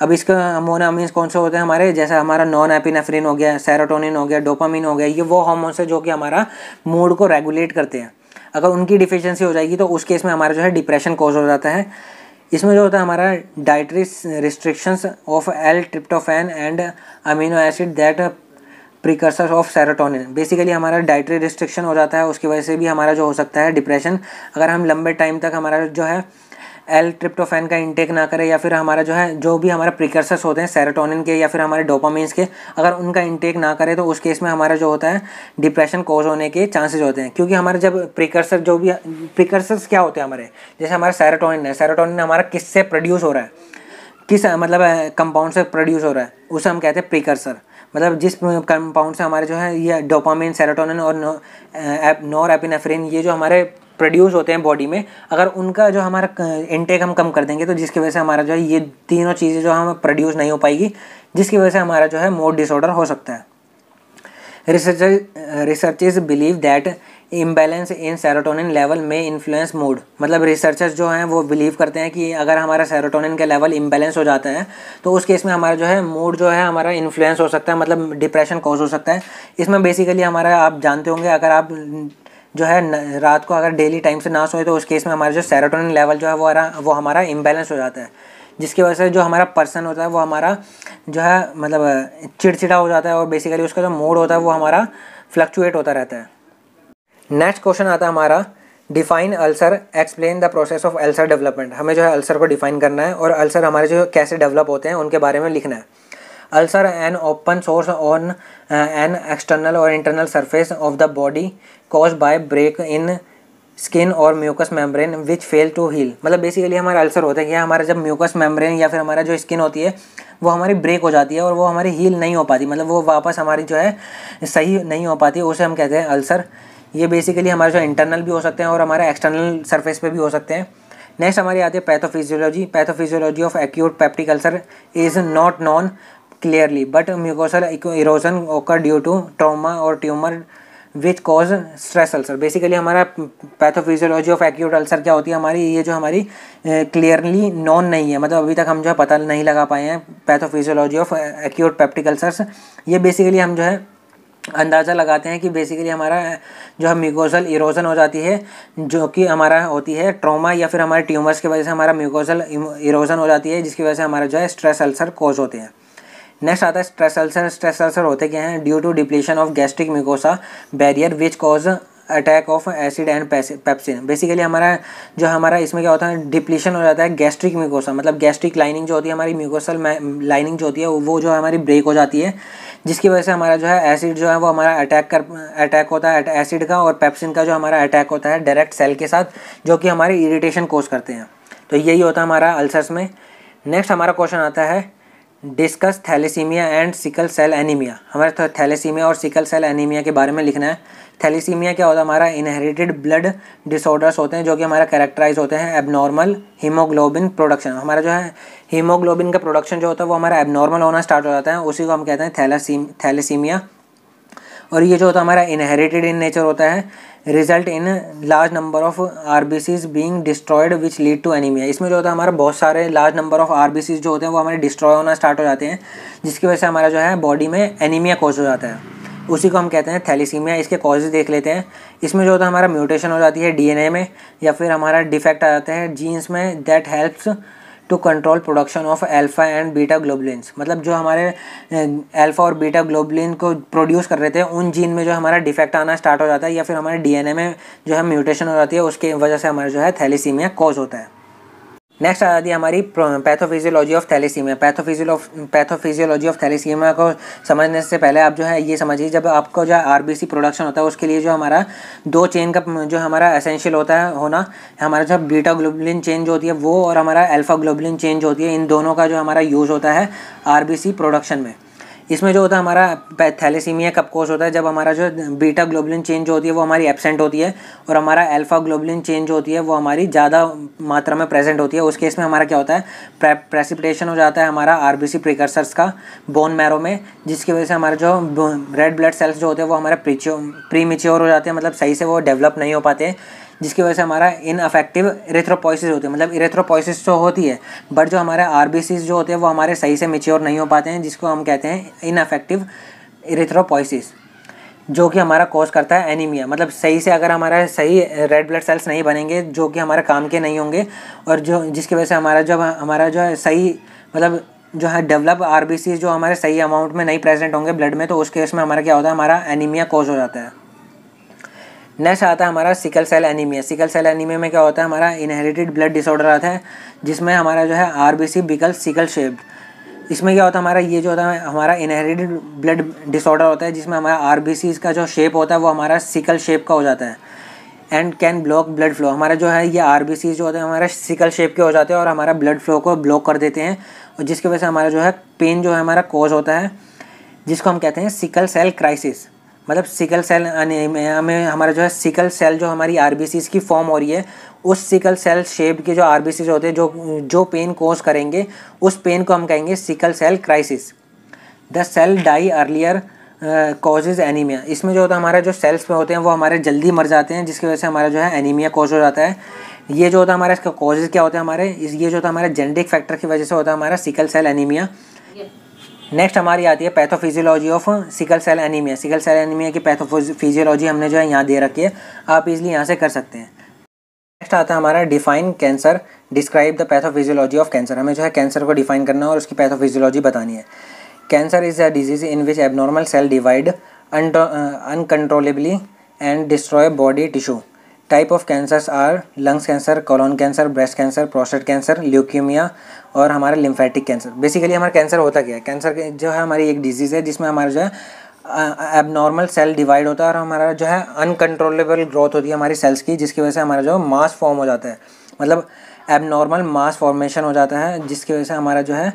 अब इसका मोनामीन्स कौन से होते हैं हमारे जैसे हमारा नॉन एपिनेफ्रिन हो गया सेरोटोनिन हो गया डोपामिन हो गया ये वो हॉमोन्स है जो कि हमारा मूड को रेगुलेट करते हैं अगर उनकी डिफिशेंसी हो जाएगी तो उस केस में हमारा जो है डिप्रेशन कॉज हो जाता है इसमें जो होता है हमारा dietary restrictions of L tryptophan and amino acid that precursor of serotonin basically हमारा डाइटरी रिस्ट्रिक्शन हो जाता है उसकी वजह से भी हमारा जो हो सकता है डिप्रेशन अगर हम लंबे टाइम तक हमारा जो है एल ट्रिप्टोफैन का इंटेक ना करें या फिर हमारा जो है जो भी हमारा प्रिकर्सर्स होते हैं सेरोटोनिन के या फिर हमारे डोपामीन्स के अगर उनका इंटेक ना करें तो उस केस में हमारा जो होता है डिप्रेशन कोज होने के चांसेज होते हैं क्योंकि हमारे जब प्रिकर्सर जो भी प्रिकर्सर्स क्या होते हैं हमारे जैसे हमारा सेरोटोनिन है सेरोटोनिन हमारा किससे प्रोड्यूस हो रहा है किस मतलब कंपाउंड से प्रोड्यूस हो रहा है उसे हम कहते हैं प्रिकर्सर मतलब जिस कंपाउंड से हमारे जो है ये डोपामिन सेरोटोनिन और नोर एपिनेफ्रिन ये जो हमारे प्रोड्यूस होते हैं बॉडी में अगर उनका जो हमारा इंटेक हम कम कर देंगे तो जिसकी वजह से हमारा जो है ये तीनों चीज़ें जो हम प्रोड्यूस नहीं हो पाएगी जिसकी वजह से हमारा जो है मोड डिसऑर्डर हो सकता है research researchers believe that imbalance in serotonin level में इन्फ्लुएंस मूड मतलब रिसर्चर्स जो हैं वो बिलीव करते हैं कि अगर हमारा सेरोटोनिन का लेवल इम्बेलेंस हो जाता है तो उस केस में हमारा जो है मूड जो है हमारा इन्फ्लुएंस हो सकता है मतलब डिप्रेशन कॉज हो सकता है इसमें बेसिकली हमारा आप जानते होंगे अगर आप जो है रात को अगर डेली टाइम से ना सोए तो उस केस में हमारा जो सेरोटोनिन लेवल जो है वो हमारा वो हमारा इम्बेलेंस हो जाता है जिसकी वजह से जो हमारा पर्सन होता है वो हमारा जो है मतलब चिड़चिड़ा हो जाता है और बेसिकली उसका जो मूड होता है वो हमारा फ्लक्चुएट होता रहता है नेक्स्ट क्वेश्चन आता है हमारा define ulcer explain the process of ulcer development हमें जो है अल्सर को डिफाइन करना है और अल्सर हमारे जो कैसे डेवलप होते हैं उनके बारे में लिखना है ulcer an open sore on an external और internal surface of the body cause by break in skin और mucus membrane which fail to heal मतलब बेसिकली हमारा अल्सर होता है कि हमारा जब म्यूकस मेम्ब्रेन या फिर हमारा जो स्किन होती है वो हमारी ब्रेक हो जाती है और वो हमारी हील नहीं हो पाती मतलब वो वापस हमारी जो है सही नहीं हो पाती उसे हम कहते हैं अल्सर ये बेसिकली हमारे जो इंटरनल भी हो सकते हैं और हमारे एक्सटर्नल सर्फेस पर भी हो सकते हैं नेक्स्ट हमारी आती है pathophysiology pathophysiology of acute peptic ulcer is not known clearly but mucosal erosion occur due to trauma और tumour which cause stress ulcer basically हमारा पैथोफिजियोलॉजी ऑफ एक्यूट अल्सर क्या होती है हमारी ये जो हमारी क्लियरली नॉन नहीं है मतलब अभी तक हम जो है पता नहीं लगा पाए हैं pathophysiology of acute peptic ulcers ये बेसिकली हम जो है अंदाज़ा लगाते हैं कि बेसिकली हमारा जो है म्यूकोसल इरोजन हो जाती है जो कि हमारा होती है ट्रॉमा या फिर हमारे ट्यूमर्स की वजह से हमारा म्यूकोसल इरोजन हो जाती है जिसकी वजह से हमारा जो है स्ट्रेस अल्सर कॉज होते हैं नेक्स्ट आता है स्ट्रेस अल्सर स्ट्रेस अल्सर होते क्या हैं due to depletion of gastric mucosa barrier which cause attack of acid and pepsin basically हमारा जो हमारा इसमें क्या होता है डिप्लीशन हो जाता है गैस्ट्रिक म्यूकोसा मतलब गैस्ट्रिक लाइनिंग जो होती है हमारी म्यूकोसल लाइनिंग जो होती है वो जो हमारी ब्रेक हो जाती है जिसकी वजह से हमारा जो है एसिड जो है वो हमारा अटैक कर अटैक होता है एसिड का और पेप्सिन का जो हमारा अटैक होता है डायरेक्ट सेल के साथ जो कि हमारे इरीटेशन कोज करते हैं तो यही होता है हमारा अल्सर्स में नेक्स्ट हमारा क्वेश्चन आता है discuss thalassaemia and sickle cell anaemia हमारे तो थैलेसीमिया और सिकल सेल एनीमिया के बारे में लिखना है थैलेसीमिया क्या होता है हमारा इनहेरिटेड ब्लड डिसऑर्डर्स होते हैं जो कि हमारा कैरेक्टराइज होते हैं एबनॉर्मल हीमोग्लोबिन प्रोडक्शन हमारा जो है हीमोग्लोबिन का प्रोडक्शन जो होता है वो हमारा एबनॉर्मल होना स्टार्ट हो जाता है उसी को हम कहते हैं थैलासीम थैलेसीमिया और ये जो होता है हमारा इनहेरिटेड इन नेचर होता है result in large number of R B Cs being destroyed which lead to anaemia इसमें जो होता है हमारा बहुत सारे large number of R B Cs जो होते हैं वो हमारे डिस्ट्रॉय होना स्टार्ट हो जाते हैं जिसकी वजह से हमारा जो है बॉडी में एनीमिया कॉज हो जाता है उसी को हम कहते हैं थैलीसीमिया इसके कॉजेज देख लेते हैं इसमें जो होता है हमारा म्यूटेशन हो जाती है ए में या फिर हमारा डिफेक्ट आ जाता है जीन्स में that helps to control production of alpha and beta globulins मतलब जो हमारे अल्फ़ा और बीटा ग्लोबलिन को प्रोड्यूस कर रहे थे उन जीन में जो हमारा डिफेक्ट आना स्टार्ट हो जाता है या फिर हमारे डीएनए में जो है म्यूटेशन हो जाती है उसके वजह से हमारा जो है थैलीसीमिया कॉज होता है नेक्स्ट आ जाती है हमारी pathophysiology of thalassaemia pathophysio pathophysiology of thalassaemia को समझने से पहले आप जो है ये समझिए जब आपको जो आरबीसी प्रोडक्शन होता है उसके लिए जो हमारा दो चेन का जो हमारा एसेंशियल होता है होना हमारा जो बीटा ग्लोबलिन चेंज होती है वो और हमारा अल्फा ग्लोबुलिन चेंज होती है इन दोनों का जो हमारा यूज़ होता है आर प्रोडक्शन में इसमें जो होता है हमारा थैलेसीमिया कब कोर्स होता है जब हमारा जो बीटा ग्लोबलिन चेंज जो होती है वो हमारी एबसेंट होती है और हमारा अल्फा ग्लोबलिन चेंज जो होती है वो हमारी ज़्यादा मात्रा में प्रेजेंट होती है उस केस में हमारा क्या होता है प्रेसिपिटेशन हो जाता है हमारा आर बी प्रिकर्सर्स का बोन मैरो में जिसकी वजह से हमारे जो रेड ब्लड सेल्स जो होते हैं वो हमारे प्रीच्यो प्री हो जाते हैं मतलब सही से वो डेवलप नहीं हो पाते जिसकी वजह से हमारा इन अफेक्टिव इरेथ्रोपोइसिस होती है मतलब इरेथ्रोपोइसिस तो होती है बट जो हमारे आर जो होते हैं वो हमारे सही से मिच्योर नहीं हो पाते हैं जिसको हम कहते हैं इन अफेक्टिव इरेथ्रोपोइसिस जो कि हमारा कोज करता है एनीमिया मतलब सही से अगर हमारा सही रेड ब्लड सेल्स नहीं बनेंगे जो कि हमारे काम के नहीं होंगे और जो जिसकी वजह से हमारा जब हमारा जो है सही मतलब जो है डेवलप आर जो हमारे सही अमाउंट में नहीं प्रेजेंट होंगे ब्लड में तो उस केस में हमारा क्या होता है हमारा एनीमिया कोज हो जाता है नेक्स्ट आता है हमारा sickle cell anaemia sickle cell anaemia में क्या होता है हमारा इनहेरिटेड ब्लड डिसऑर्डर आता है जिसमें हमारा जो है आर बी सी बिकल सिकल शेप्ड इसमें क्या होता है हमारा ये जो होता है हमारा इनहेरिटेड ब्लड डिसऑर्डर होता है जिसमें हमारा आर बी सी का जो शेप होता है वो हमारा सिकल शेप का हो जाता है and can block blood flow हमारा जो है ये आर बी सी जो होते हैं हमारा सिकल शेप के हो जाते हैं और हमारा ब्लड फ्लो को ब्लॉक कर देते हैं और जिसकी वजह से हमारा जो है पेन जो है हमारा कॉज होता है जिसको हम कहते हैं सिकल सेल क्राइसिस मतलब सिकल सेल हमें में हमारा जो है सिकल सेल जो हमारी आर की फॉर्म हो रही है उस सिकल सेल शेप के जो आर होते हैं जो जो पेन कोज करेंगे उस पेन को हम कहेंगे sickle cell crisis the cell die earlier causes anaemia इसमें जो होता है हमारा जो सेल्स में होते हैं वो हमारे जल्दी मर जाते हैं जिसकी वजह से हमारा जो है एनीमिया कॉज हो जाता है ये जो होता है हमारा इसका कॉजेज क्या होता है हमारे ये जो होता है हमारे जेनेटिक फैक्टर की वजह से होता है हमारा सिकल सेल एनीमिया नेक्स्ट हमारी आती है pathophysiology of sickle cell anaemia sickle cell anaemia की पैथोफिजियोलॉजी हमने जो है यहाँ दे रखी है आप इजली यहाँ से कर सकते हैं नेक्स्ट आता है हमारा define cancer describe the pathophysiology of cancer हमें जो है कैंसर को डिफाइन करना है और उसकी पैथोफिजियोलॉजी बतानी है cancer is a disease in which abnormal cell divide uncontrollably and destroy body tissue type of cancers are lungs cancer colon cancer breast cancer prostate cancer leukaemia और हमारा लिम्फेटिक कैंसर बेसिकली हमारा कैंसर होता क्या है कैंसर जो है हमारी एक डिजीज़ है जिसमें हमारा जो है एबनॉर्मल सेल डिवाइड होता है और हमारा जो है अनकंट्रोलेबल ग्रोथ होती है हमारी सेल्स की जिसकी वजह से हमारा जो मास फॉर्म हो जाता है मतलब एबनॉर्मल मास फॉर्मेशन हो जाता है जिसकी वजह से हमारा जो है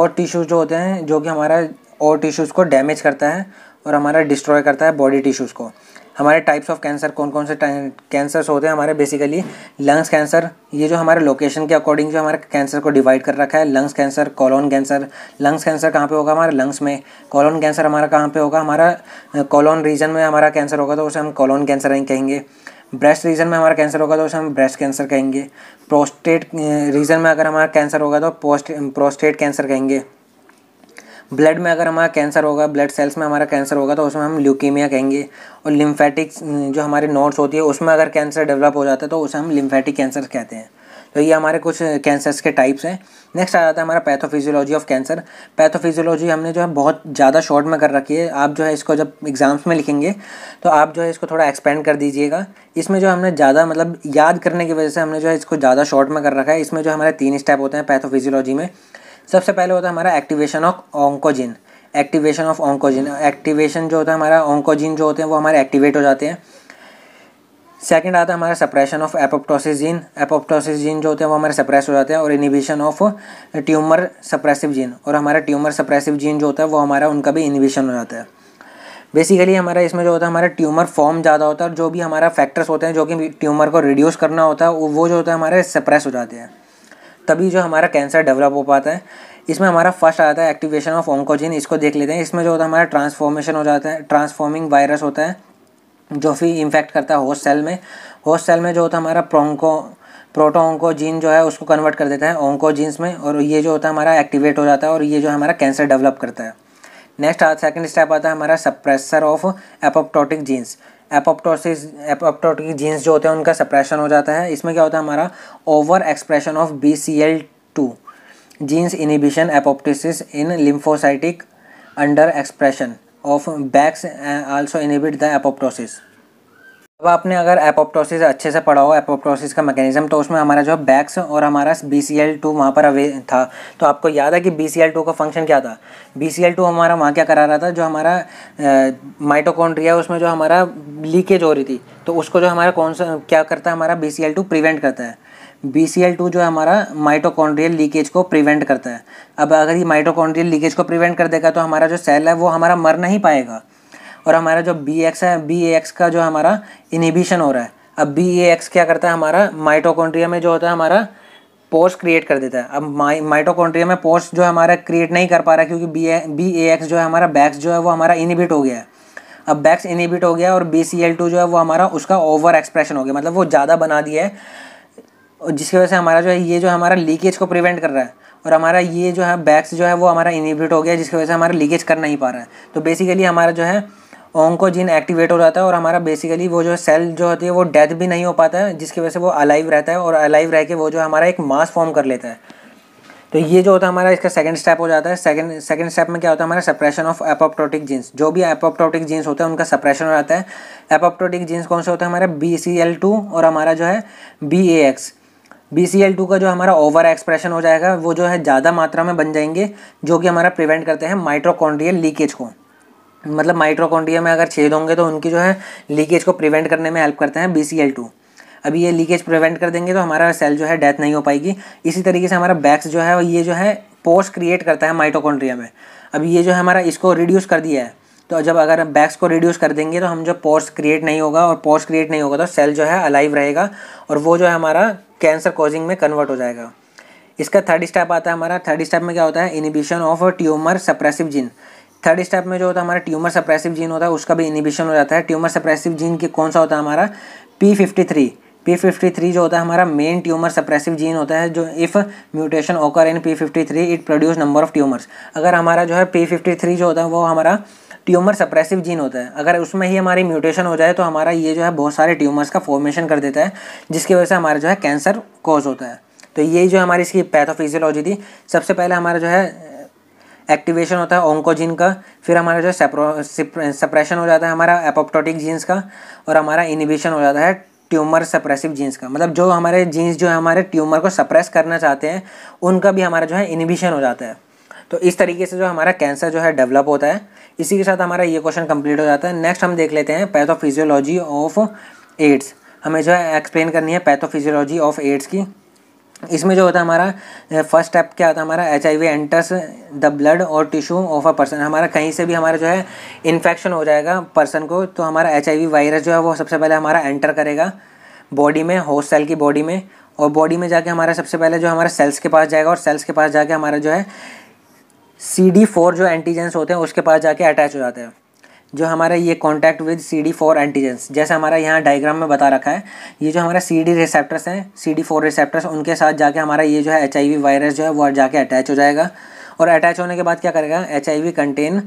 और टिश्यूज़ जो होते हैं जो कि हमारा और टिश्यूज़ को डैमेज करता है और हमारा डिस्ट्रॉय करता है बॉडी टिश्यूज़ को हमारे टाइप्स ऑफ कैंसर कौन कौन से कैंसर्स होते हैं हमारे बेसिकली लंग्स कैंसर ये जो हमारे लोकेशन के अकॉर्डिंग जो हमारे कैंसर को डिवाइड कर रखा है lungs cancer colon cancer lungs cancer कहाँ पे होगा हमारे लंग्स में कॉलोन कैंसर हमारा कहाँ पे होगा हमारा कॉलोन रीजन में हमारा कैंसर होगा तो उसे हम कॉलोन कैंसर कहेंगे ब्रेस्ट रीजन में हमारा कैंसर होगा तो उसे हम ब्रेस्ट कैंसर कहेंगे प्रोस्टेट रीजन में अगर हमारा कैंसर होगा तो प्रोस्टेट कैंसर कहेंगे ब्लड में अगर हमारा कैंसर होगा ब्लड सेल्स में हमारा कैंसर होगा तो उसमें हम ल्यूकीमिया कहेंगे और लिम्फेटिक जो हमारे नोट्स होती है उसमें अगर कैंसर डेवलप हो जाता है तो उसे हम लिम्फेटिक कैंसर कहते हैं तो ये हमारे कुछ कैंसर्स के टाइप्स हैं नेक्स्ट आ जाता है हमारा पैथोफिजियोलॉजी ऑफ कैंसर पैथोफिजियोलॉजी हमने जो है बहुत ज़्यादा शॉर्ट में कर रखी है आप जो है इसको जब एग्ज़ाम्स में लिखेंगे तो आप जो है इसको थोड़ा एक्सपेंड कर दीजिएगा इसमें जो हमने ज़्यादा मतलब याद करने की वजह से हमने जो है इसको ज़्यादा शॉर्ट में कर रखा है इसमें जो हमारे तीन स्टेप होते हैं पैथोफिजियोलॉजी में सबसे पहले होता है हमारा activation of oncogene activation of oncogene activation जो होता है हमारा ऑन्कोजिन जो होते हैं वो हमारे एक्टिवेट हो जाते हैं सेकेंड आता है हमारा suppression of apoptosis gene apoptosis gene जो होते हैं वो हमारे सप्रेस हो जाते हैं और inhibition of tumour suppressive gene और हमारा ट्यूमर सप्रेसिव जीन जो होता है वो हमारा उनका भी इनिबिशन हो जाता है बेसिकली हमारा इसमें जो होता है हमारा ट्यूमर फॉर्म ज़्यादा होता है और जो भी हमारा फैक्टर्स होते हैं जो कि ट्यूमर को रिड्यूस करना होता है वो जो होता है हमारे सप्रेस हो जाते हैं तभी जो हमारा कैंसर डेवलप हो पाता है इसमें हमारा फर्स्ट आता है एक्टिवेशन ऑफ ऑन्कोजिन इसको देख लेते हैं इसमें जो होता है हमारा ट्रांसफॉर्मेशन हो जाता है ट्रांसफॉर्मिंग वायरस होता है जो फिर इन्फेक्ट करता है होस्ट सेल में होस्ट सेल में जो होता है हमारा प्रोंको प्रोटो ऑन्कोजीन जो है उसको कन्वर्ट कर देता है ऑन्कोजीन्स में और ये जो होता है हमारा एक्टिवेट हो जाता है और ये जो हमारा कैंसर डेवलप करता है नेक्स्ट सेकंड स्टेप आता है हमारा suppressor of apoptotic genes apoptosis apoptotic genes जो होते हैं उनका सप्रेशन हो जाता है इसमें क्या होता है हमारा over expression of B C L two genes inhibition apoptosis in lymphocytic under expression of bax also inhibit the apoptosis अब आपने अगर एपोप्टोसिस अच्छे से पढ़ा हो एपोप्टोसिस का मैकेनिज्म तो उसमें हमारा जो बैक्स और हमारा बी सी एल टू वहाँ पर अवे था तो आपको याद है कि बी सी एल टू का फंक्शन क्या था बी सी एल टू हमारा वहाँ क्या करा रहा था जो हमारा माइटोकॉन्ड्रिया उसमें जो हमारा लीकेज हो रही थी तो उसको जो हमारा कौन सा क्या करता है हमारा B C L two prevent करता है बी सी एल टू जो है हमारा माइटोकॉन्ड्रियल लीकेज को प्रिवेंट करता है अब अगर ये माइटोकॉन्ड्रियल लीकेज को प्रिवेंट कर देगा तो हमारा जो सेल है वो हमारा मर नहीं पाएगा और हमारा जो बी एक्स है बी एक्स का जो हमारा इनिबिशन हो रहा है अब बी ए एक्स क्या करता है हमारा माइटोकॉन्ड्रिया में जो होता है हमारा पोर्स क्रिएट कर देता है अब माइ माइटोकॉन्ड्रिया में पोर्स जो है हमारा क्रिएट नहीं कर पा रहा क्योंकि बी बी ए एक्स जो है हमारा बैक्स जो है वो हमारा इनिबिट हो गया है अब बैक्स इनिबिट हो गया और बी सी एल टू जो है वो हमारा उसका ओवर एक्सप्रेशन हो गया मतलब वो ज़्यादा बना दिया है जिसकी वजह से हमारा जो है ये जो हमारा लीकेज को प्रिवेंट कर रहा है और हमारा ये जो है बैक्स जो है वो हमारा इनिबिट हो गया जिसकी वजह से हमारा लीकेज कर नहीं पा रहा है तो बेसिकली हमारा जो है ऑन्कोजीन एक्टिवेट हो जाता है और हमारा बेसिकली वो जो सेल जो होती है वो डेथ भी नहीं हो पाता है जिसकी वजह से वो अलाइव रहता है और अलाइव रह के वो जो हमारा एक मास फॉर्म कर लेता है तो ये जो होता है हमारा इसका सेकंड स्टेप हो जाता है सेकंड सेकंड स्टेप में क्या होता है हमारा सप्रेशन ऑफ एपोप्टोटिक जीन्स जो भी एपोप्टोटिक जीन्स होते हैं उनका सप्रेशन हो जाता है एपोप्टोटिक जीन्स कौन से होते हैं हमारे बी सी एल टू और हमारा जो है B A X B C L two का जो हमारा ओवर एक्सप्रेशन हो जाएगा वो जो है ज़्यादा मात्रा में बन जाएंगे जो कि हमारा प्रिवेंट करते हैं माइट्रोकॉन्ड्रियल लीकेज को मतलब माइट्रोकॉन्ड्रिया में अगर छेद होंगे तो उनकी जो है लीकेज को प्रिवेंट करने में हेल्प करते हैं बी सी एल टू अभी ये लीकेज प्रिवेंट कर देंगे तो हमारा सेल जो है डेथ नहीं हो पाएगी इसी तरीके से हमारा बैक्स जो है ये जो है पोर्स क्रिएट करता है माइटोकॉन्ड्रिया में अब ये जो है हमारा इसको रिड्यूस कर दिया है तो जब अगर बैक्स को रिड्यूस कर देंगे तो हम जो पोर्स क्रिएट नहीं होगा और पोर्स क्रिएट नहीं होगा तो सेल जो है अलाइव रहेगा और वो जो है हमारा कैंसर कोजिंग में कन्वर्ट हो जाएगा इसका थर्ड स्टेप आता है हमारा थर्ड स्टेप में क्या होता है inhibition of tumour suppressive gene third step में जो होता है हमारा ट्यूमर सप्रेसिव जीन होता है उसका भी इनिबिशन हो जाता है ट्यूमर सप्रेसिव जीन की कौन सा होता है हमारा P fifty three P fifty three जो होता है हमारा मेन ट्यूमर सप्रेसिव जीन होता है जो if mutation occur in P fifty three it produce number of tumours अगर हमारा जो है पी फिफ्टी थ्री जो होता है वो हमारा ट्यूमर सप्रेसिव जीन होता है अगर उसमें ही हमारी म्यूटेशन हो जाए तो हमारा ये जो है बहुत सारे ट्यूमर्स का फॉर्मेशन कर देता है जिसकी वजह से हमारा जो है कैंसर कॉज होता है तो ये जो हमारी इसकी पैथोफिजियोलॉजी थी सबसे पहले हमारा जो है एक्टिवेशन होता है ओंकोजिन का फिर हमारा जो सप्रेशन हो जाता है हमारा एपोप्टोटिक जीन्स का और हमारा इनिबिशन हो जाता है ट्यूमर सप्रेसिव जीन्स का मतलब जो हमारे जीन्स जो है हमारे ट्यूमर को सप्रेस करना चाहते हैं उनका भी हमारा जो है इनिबिशन हो जाता है तो इस तरीके से जो हमारा कैंसर जो है डेवलप होता है इसी के साथ हमारा ये क्वेश्चन कंप्लीट हो जाता है नेक्स्ट हम देख लेते हैं पैथोफिजियोलॉजी ऑफ एड्स हमें जो है एक्सप्लेन करनी है पैथोफिजियोलॉजी ऑफ एड्स की इसमें जो होता है हमारा फर्स्ट स्टेप क्या होता है हमारा H I V enters the blood और टिश्यू ऑफ अ पर्सन हमारा कहीं से भी हमारा जो है इन्फेक्शन हो जाएगा पर्सन को तो हमारा एच आई वी वायरस जो है वो सबसे पहले हमारा एंटर करेगा बॉडी में होस्ट सेल की बॉडी में और बॉडी में जाके हमारा सबसे पहले जो हमारा सेल्स के पास जाएगा और सेल्स के पास जाके हमारा जो है सी डी फोर जो एंटीजेंस होते हैं उसके पास जाके अटैच हो जाते हैं जो हमारा ये contact with C D four antigens जैसे हमारा यहाँ डायग्राम में बता रखा है ये जो हमारा सी डी रिसेप्टर्स हैं सी डी फोर रिसेप्टर्स उनके साथ जाके हमारा ये जो है एच आई वी वायरस जो है वो जाके अटैच हो जाएगा और अटैच होने के बाद क्या करेगा H I V contain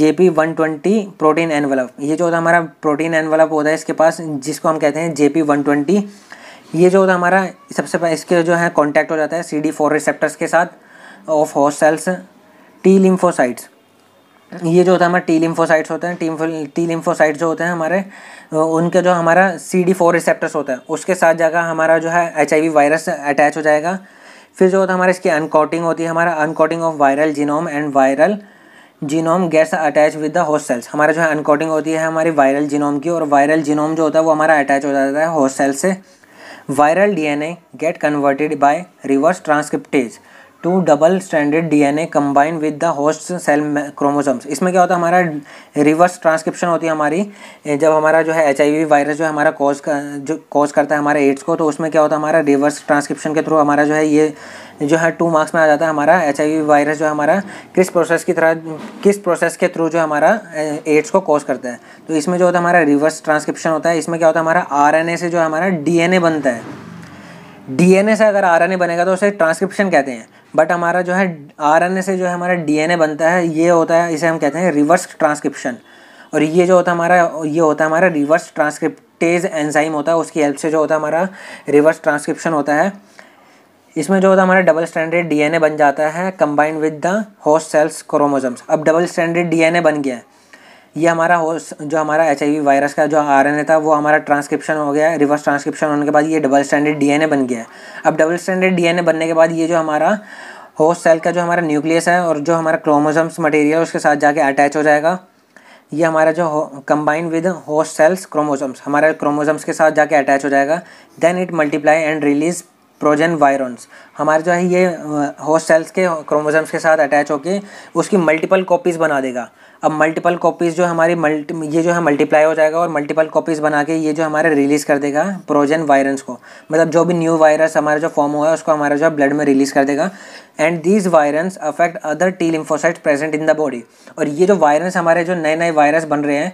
G P one twenty protein envelope ये जो होता हमारा प्रोटीन एनवलप होता है इसके पास जिसको हम कहते हैं जे पी वन ट्वेंटी ये जो होता हमारा सबसे पहले इसके जो है कॉन्टैक्ट हो जाता है सी डी फोर रिसेप्टर्स के साथ of host cells T lymphocytes ये जो होता है हमारे टी लिम्फोसाइट्स होते हैं टी टी लिम्फोसाइट जो होते हैं हमारे उनके जो हमारा सी डी फोर रिसेप्टर्स होता है उसके साथ जाकर हमारा जो है H I V virus attach हो जाएगा फिर जो होता है हमारे इसकी अनकोटिंग होती है हमारा uncoating of viral genome and viral genome gets attach with the host cells हमारा जो है अनकोटिंग होती है हमारी वायरल जीनोम की और वायरल जीनोम जो होता है वो हमारा अटैच हो जाता है होस्ट सेल से viral DNA get converted by reverse transcriptase to double standard DNA combine with the host cell chromosomes इसमें क्या होता है हमारा रिवर्स ट्रांसक्रिप्शन होती है हमारी जब हमारा जो है एच वायरस जो है हमारा कॉज का जो कॉज करता है हमारे एड्स को तो उसमें क्या होता है हमारा रिवर्स ट्रांसक्रिप्शन के थ्रू हमारा जो है ये जो है टू मार्क्स में आ जाता है हमारा एच वायरस जो है हमारा किस प्रोसेस की तरह किस प्रोसेस के थ्रू जो हमारा एड्स को कॉज करता है तो इसमें जो होता है हमारा रिवर्स ट्रांसक्रिप्शन होता है इसमें क्या होता है हमारा आर से जो हमारा डी बनता है ए से अगर ए बनेगा तो उसे ट्रांसक्रिप्शन कहते हैं बट हमारा जो है आर से जो है हमारा डी बनता है ये होता है इसे हम कहते हैं रिवर्स ट्रांसक्रिप्शन और ये जो होता है हमारा ये होता है हमारा रिवर्स ट्रांसक्रिप्टेज एंजाइम होता है उसकी हेल्प से जो होता है हमारा रिवर्स ट्रांसक्रिप्शन होता है इसमें जो होता है हमारा डबल स्टैंडर्ड डीएनए बन जाता है combined with the host cells chromosomes अब डबल स्टैंडर्ड डीएनए बन गया है ये हमारा होस जो हमारा एच वायरस का जो आर था वो हमारा ट्रांसक्रिप्शन हो गया रिवर्स ट्रांसक्रिप्शन होने के बाद ये डबल स्टैंडर्ड डीएनए बन गया अब डबल स्टैंडर्ड डीएनए बनने के बाद ये जो हमारा होस्ट सेल का जो हमारा न्यूक्लियस है और जो हमारा क्रोमोसोम्स मटेरियल उसके साथ जाके अटैच हो जाएगा ये हमारा जो combine with host cells chromosomes हमारे क्रोमोसोम्स के साथ जाके अटैच हो जाएगा then it multiply and release progeny virions हमारे जो है ये होस्ट सेल्स के क्रोमोजम्स के साथ अटैच होके उसकी मल्टीपल कॉपीज़ बना देगा अब मल्टीपल कॉपीज़ जो हमारी मल्टी ये जो है मल्टीप्लाई हो जाएगा और मल्टीपल कॉपीज़ बना के ये जो हमारे रिलीज़ कर देगा प्रोजन वायरस को मतलब जो भी न्यू वायरस हमारा जो फॉर्म हुआ है उसको हमारा जो है ब्लड में रिलीज़ कर देगा and these virus affect other T lymphocytes present in the body और ये जो वायरस हमारे जो नए नए वायरस बन रहे हैं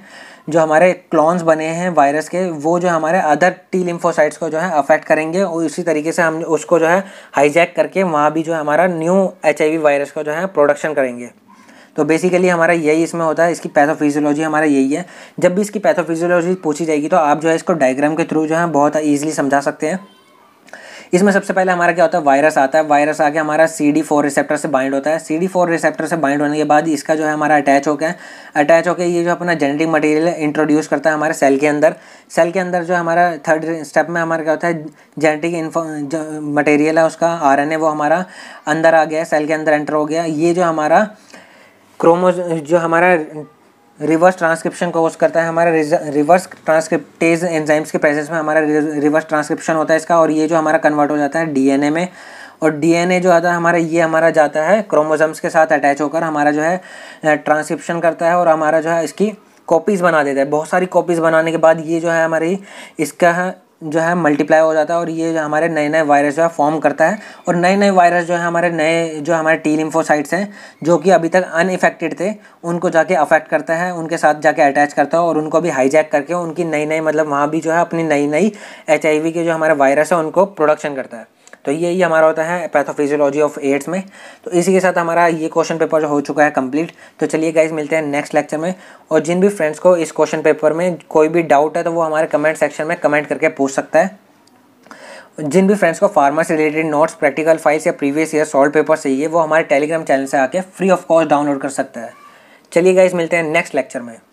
जो हमारे क्लॉन्स बने हैं वायरस के वो जो हमारे अदर टी लिम्फोसाइट्स को जो है अफेक्ट करेंगे और इसी तरीके से हम उसको जो है हाईजैक करके वहाँ भी जो हमारा न्यू एच वायरस का जो है प्रोडक्शन करेंगे तो बेसिकली हमारा यही इसमें होता है इसकी पैथोफिजियोलॉजी हमारा यही है जब भी इसकी पैथोफिजियोलॉजी पूछी जाएगी तो आप जो है इसको डायग्राम के थ्रू जो है बहुत ईजिली समझा सकते हैं इसमें सबसे पहले हमारा क्या होता है वायरस आता है वायरस आके हमारा सी डी फोर रिसेप्टर से बाइंड होता है सी डी फोर रिसेप्टर से बाइंड होने के बाद इसका जो है हमारा अटैच होकर अटैच होकर ये जो अपना जेनेटिक मटेरियल इंट्रोड्यूस करता है हमारे सेल के अंदर सेल के अंदर जो हमारा थर्ड स्टेप में हमारा क्या होता है जेनेटिक इन्फो मटेरियल है उसका आर एन ए वो हमारा अंदर आ गया सेल के अंदर एंटर हो गया ये जो हमारा क्रोमोज जो हमारा रिवर्स ट्रांसक्रिप्शन को होस्ट करता है हमारा रिवर्स ट्रांसक्रिप्टेज एंजाइम्स के प्रेजेंस में हमारा रिवर्स ट्रांसक्रिप्शन होता है इसका और ये जो हमारा कन्वर्ट हो जाता है डीएनए में और डीएनए जो आता है हमारा ये हमारा जाता है क्रोमोजम्स के साथ अटैच होकर हमारा जो है ट्रांसक्रिप्शन करता है और हमारा जो है इसकी कॉपीज़ बना देता है बहुत सारी कॉपीज़ बनाने के बाद ये जो है हमारी इसका जो है मल्टीप्लाई हो जाता है और ये जो हमारे नए नए वायरस जो है फॉर्म करता है और नए नए वायरस जो है हमारे नए जो हमारे टी लिम्फोसाइट्स हैं जो कि अभी तक अनइफेक्टेड थे उनको जाके अफेक्ट करता है उनके साथ जाके अटैच करता है और उनको भी हाईजैक करके उनकी नई नई मतलब वहाँ भी जो है अपनी नई नई एच के जो हमारे वायरस है उनको प्रोडक्शन करता है तो ये ही हमारा होता है पैथोफिजियोलॉजी ऑफ एड्स में तो इसी के साथ हमारा ये क्वेश्चन पेपर हो चुका है कंप्लीट तो चलिए गाइज मिलते हैं नेक्स्ट लेक्चर में और जिन भी फ्रेंड्स को इस क्वेश्चन पेपर में कोई भी डाउट है तो वो हमारे कमेंट सेक्शन में कमेंट करके पूछ सकता है जिन भी फ्रेंड्स को फार्मा से रिलेटेड नोट्स प्रैक्टिकल फाइल्स या प्रीवियस ईयर सॉल्व पेपर चाहिए वो हमारे टेलीग्राम चैनल से आके फ्री ऑफ कॉस्ट डाउनलोड कर सकता है चलिए गाइज मिलते हैं नेक्स्ट लेक्चर में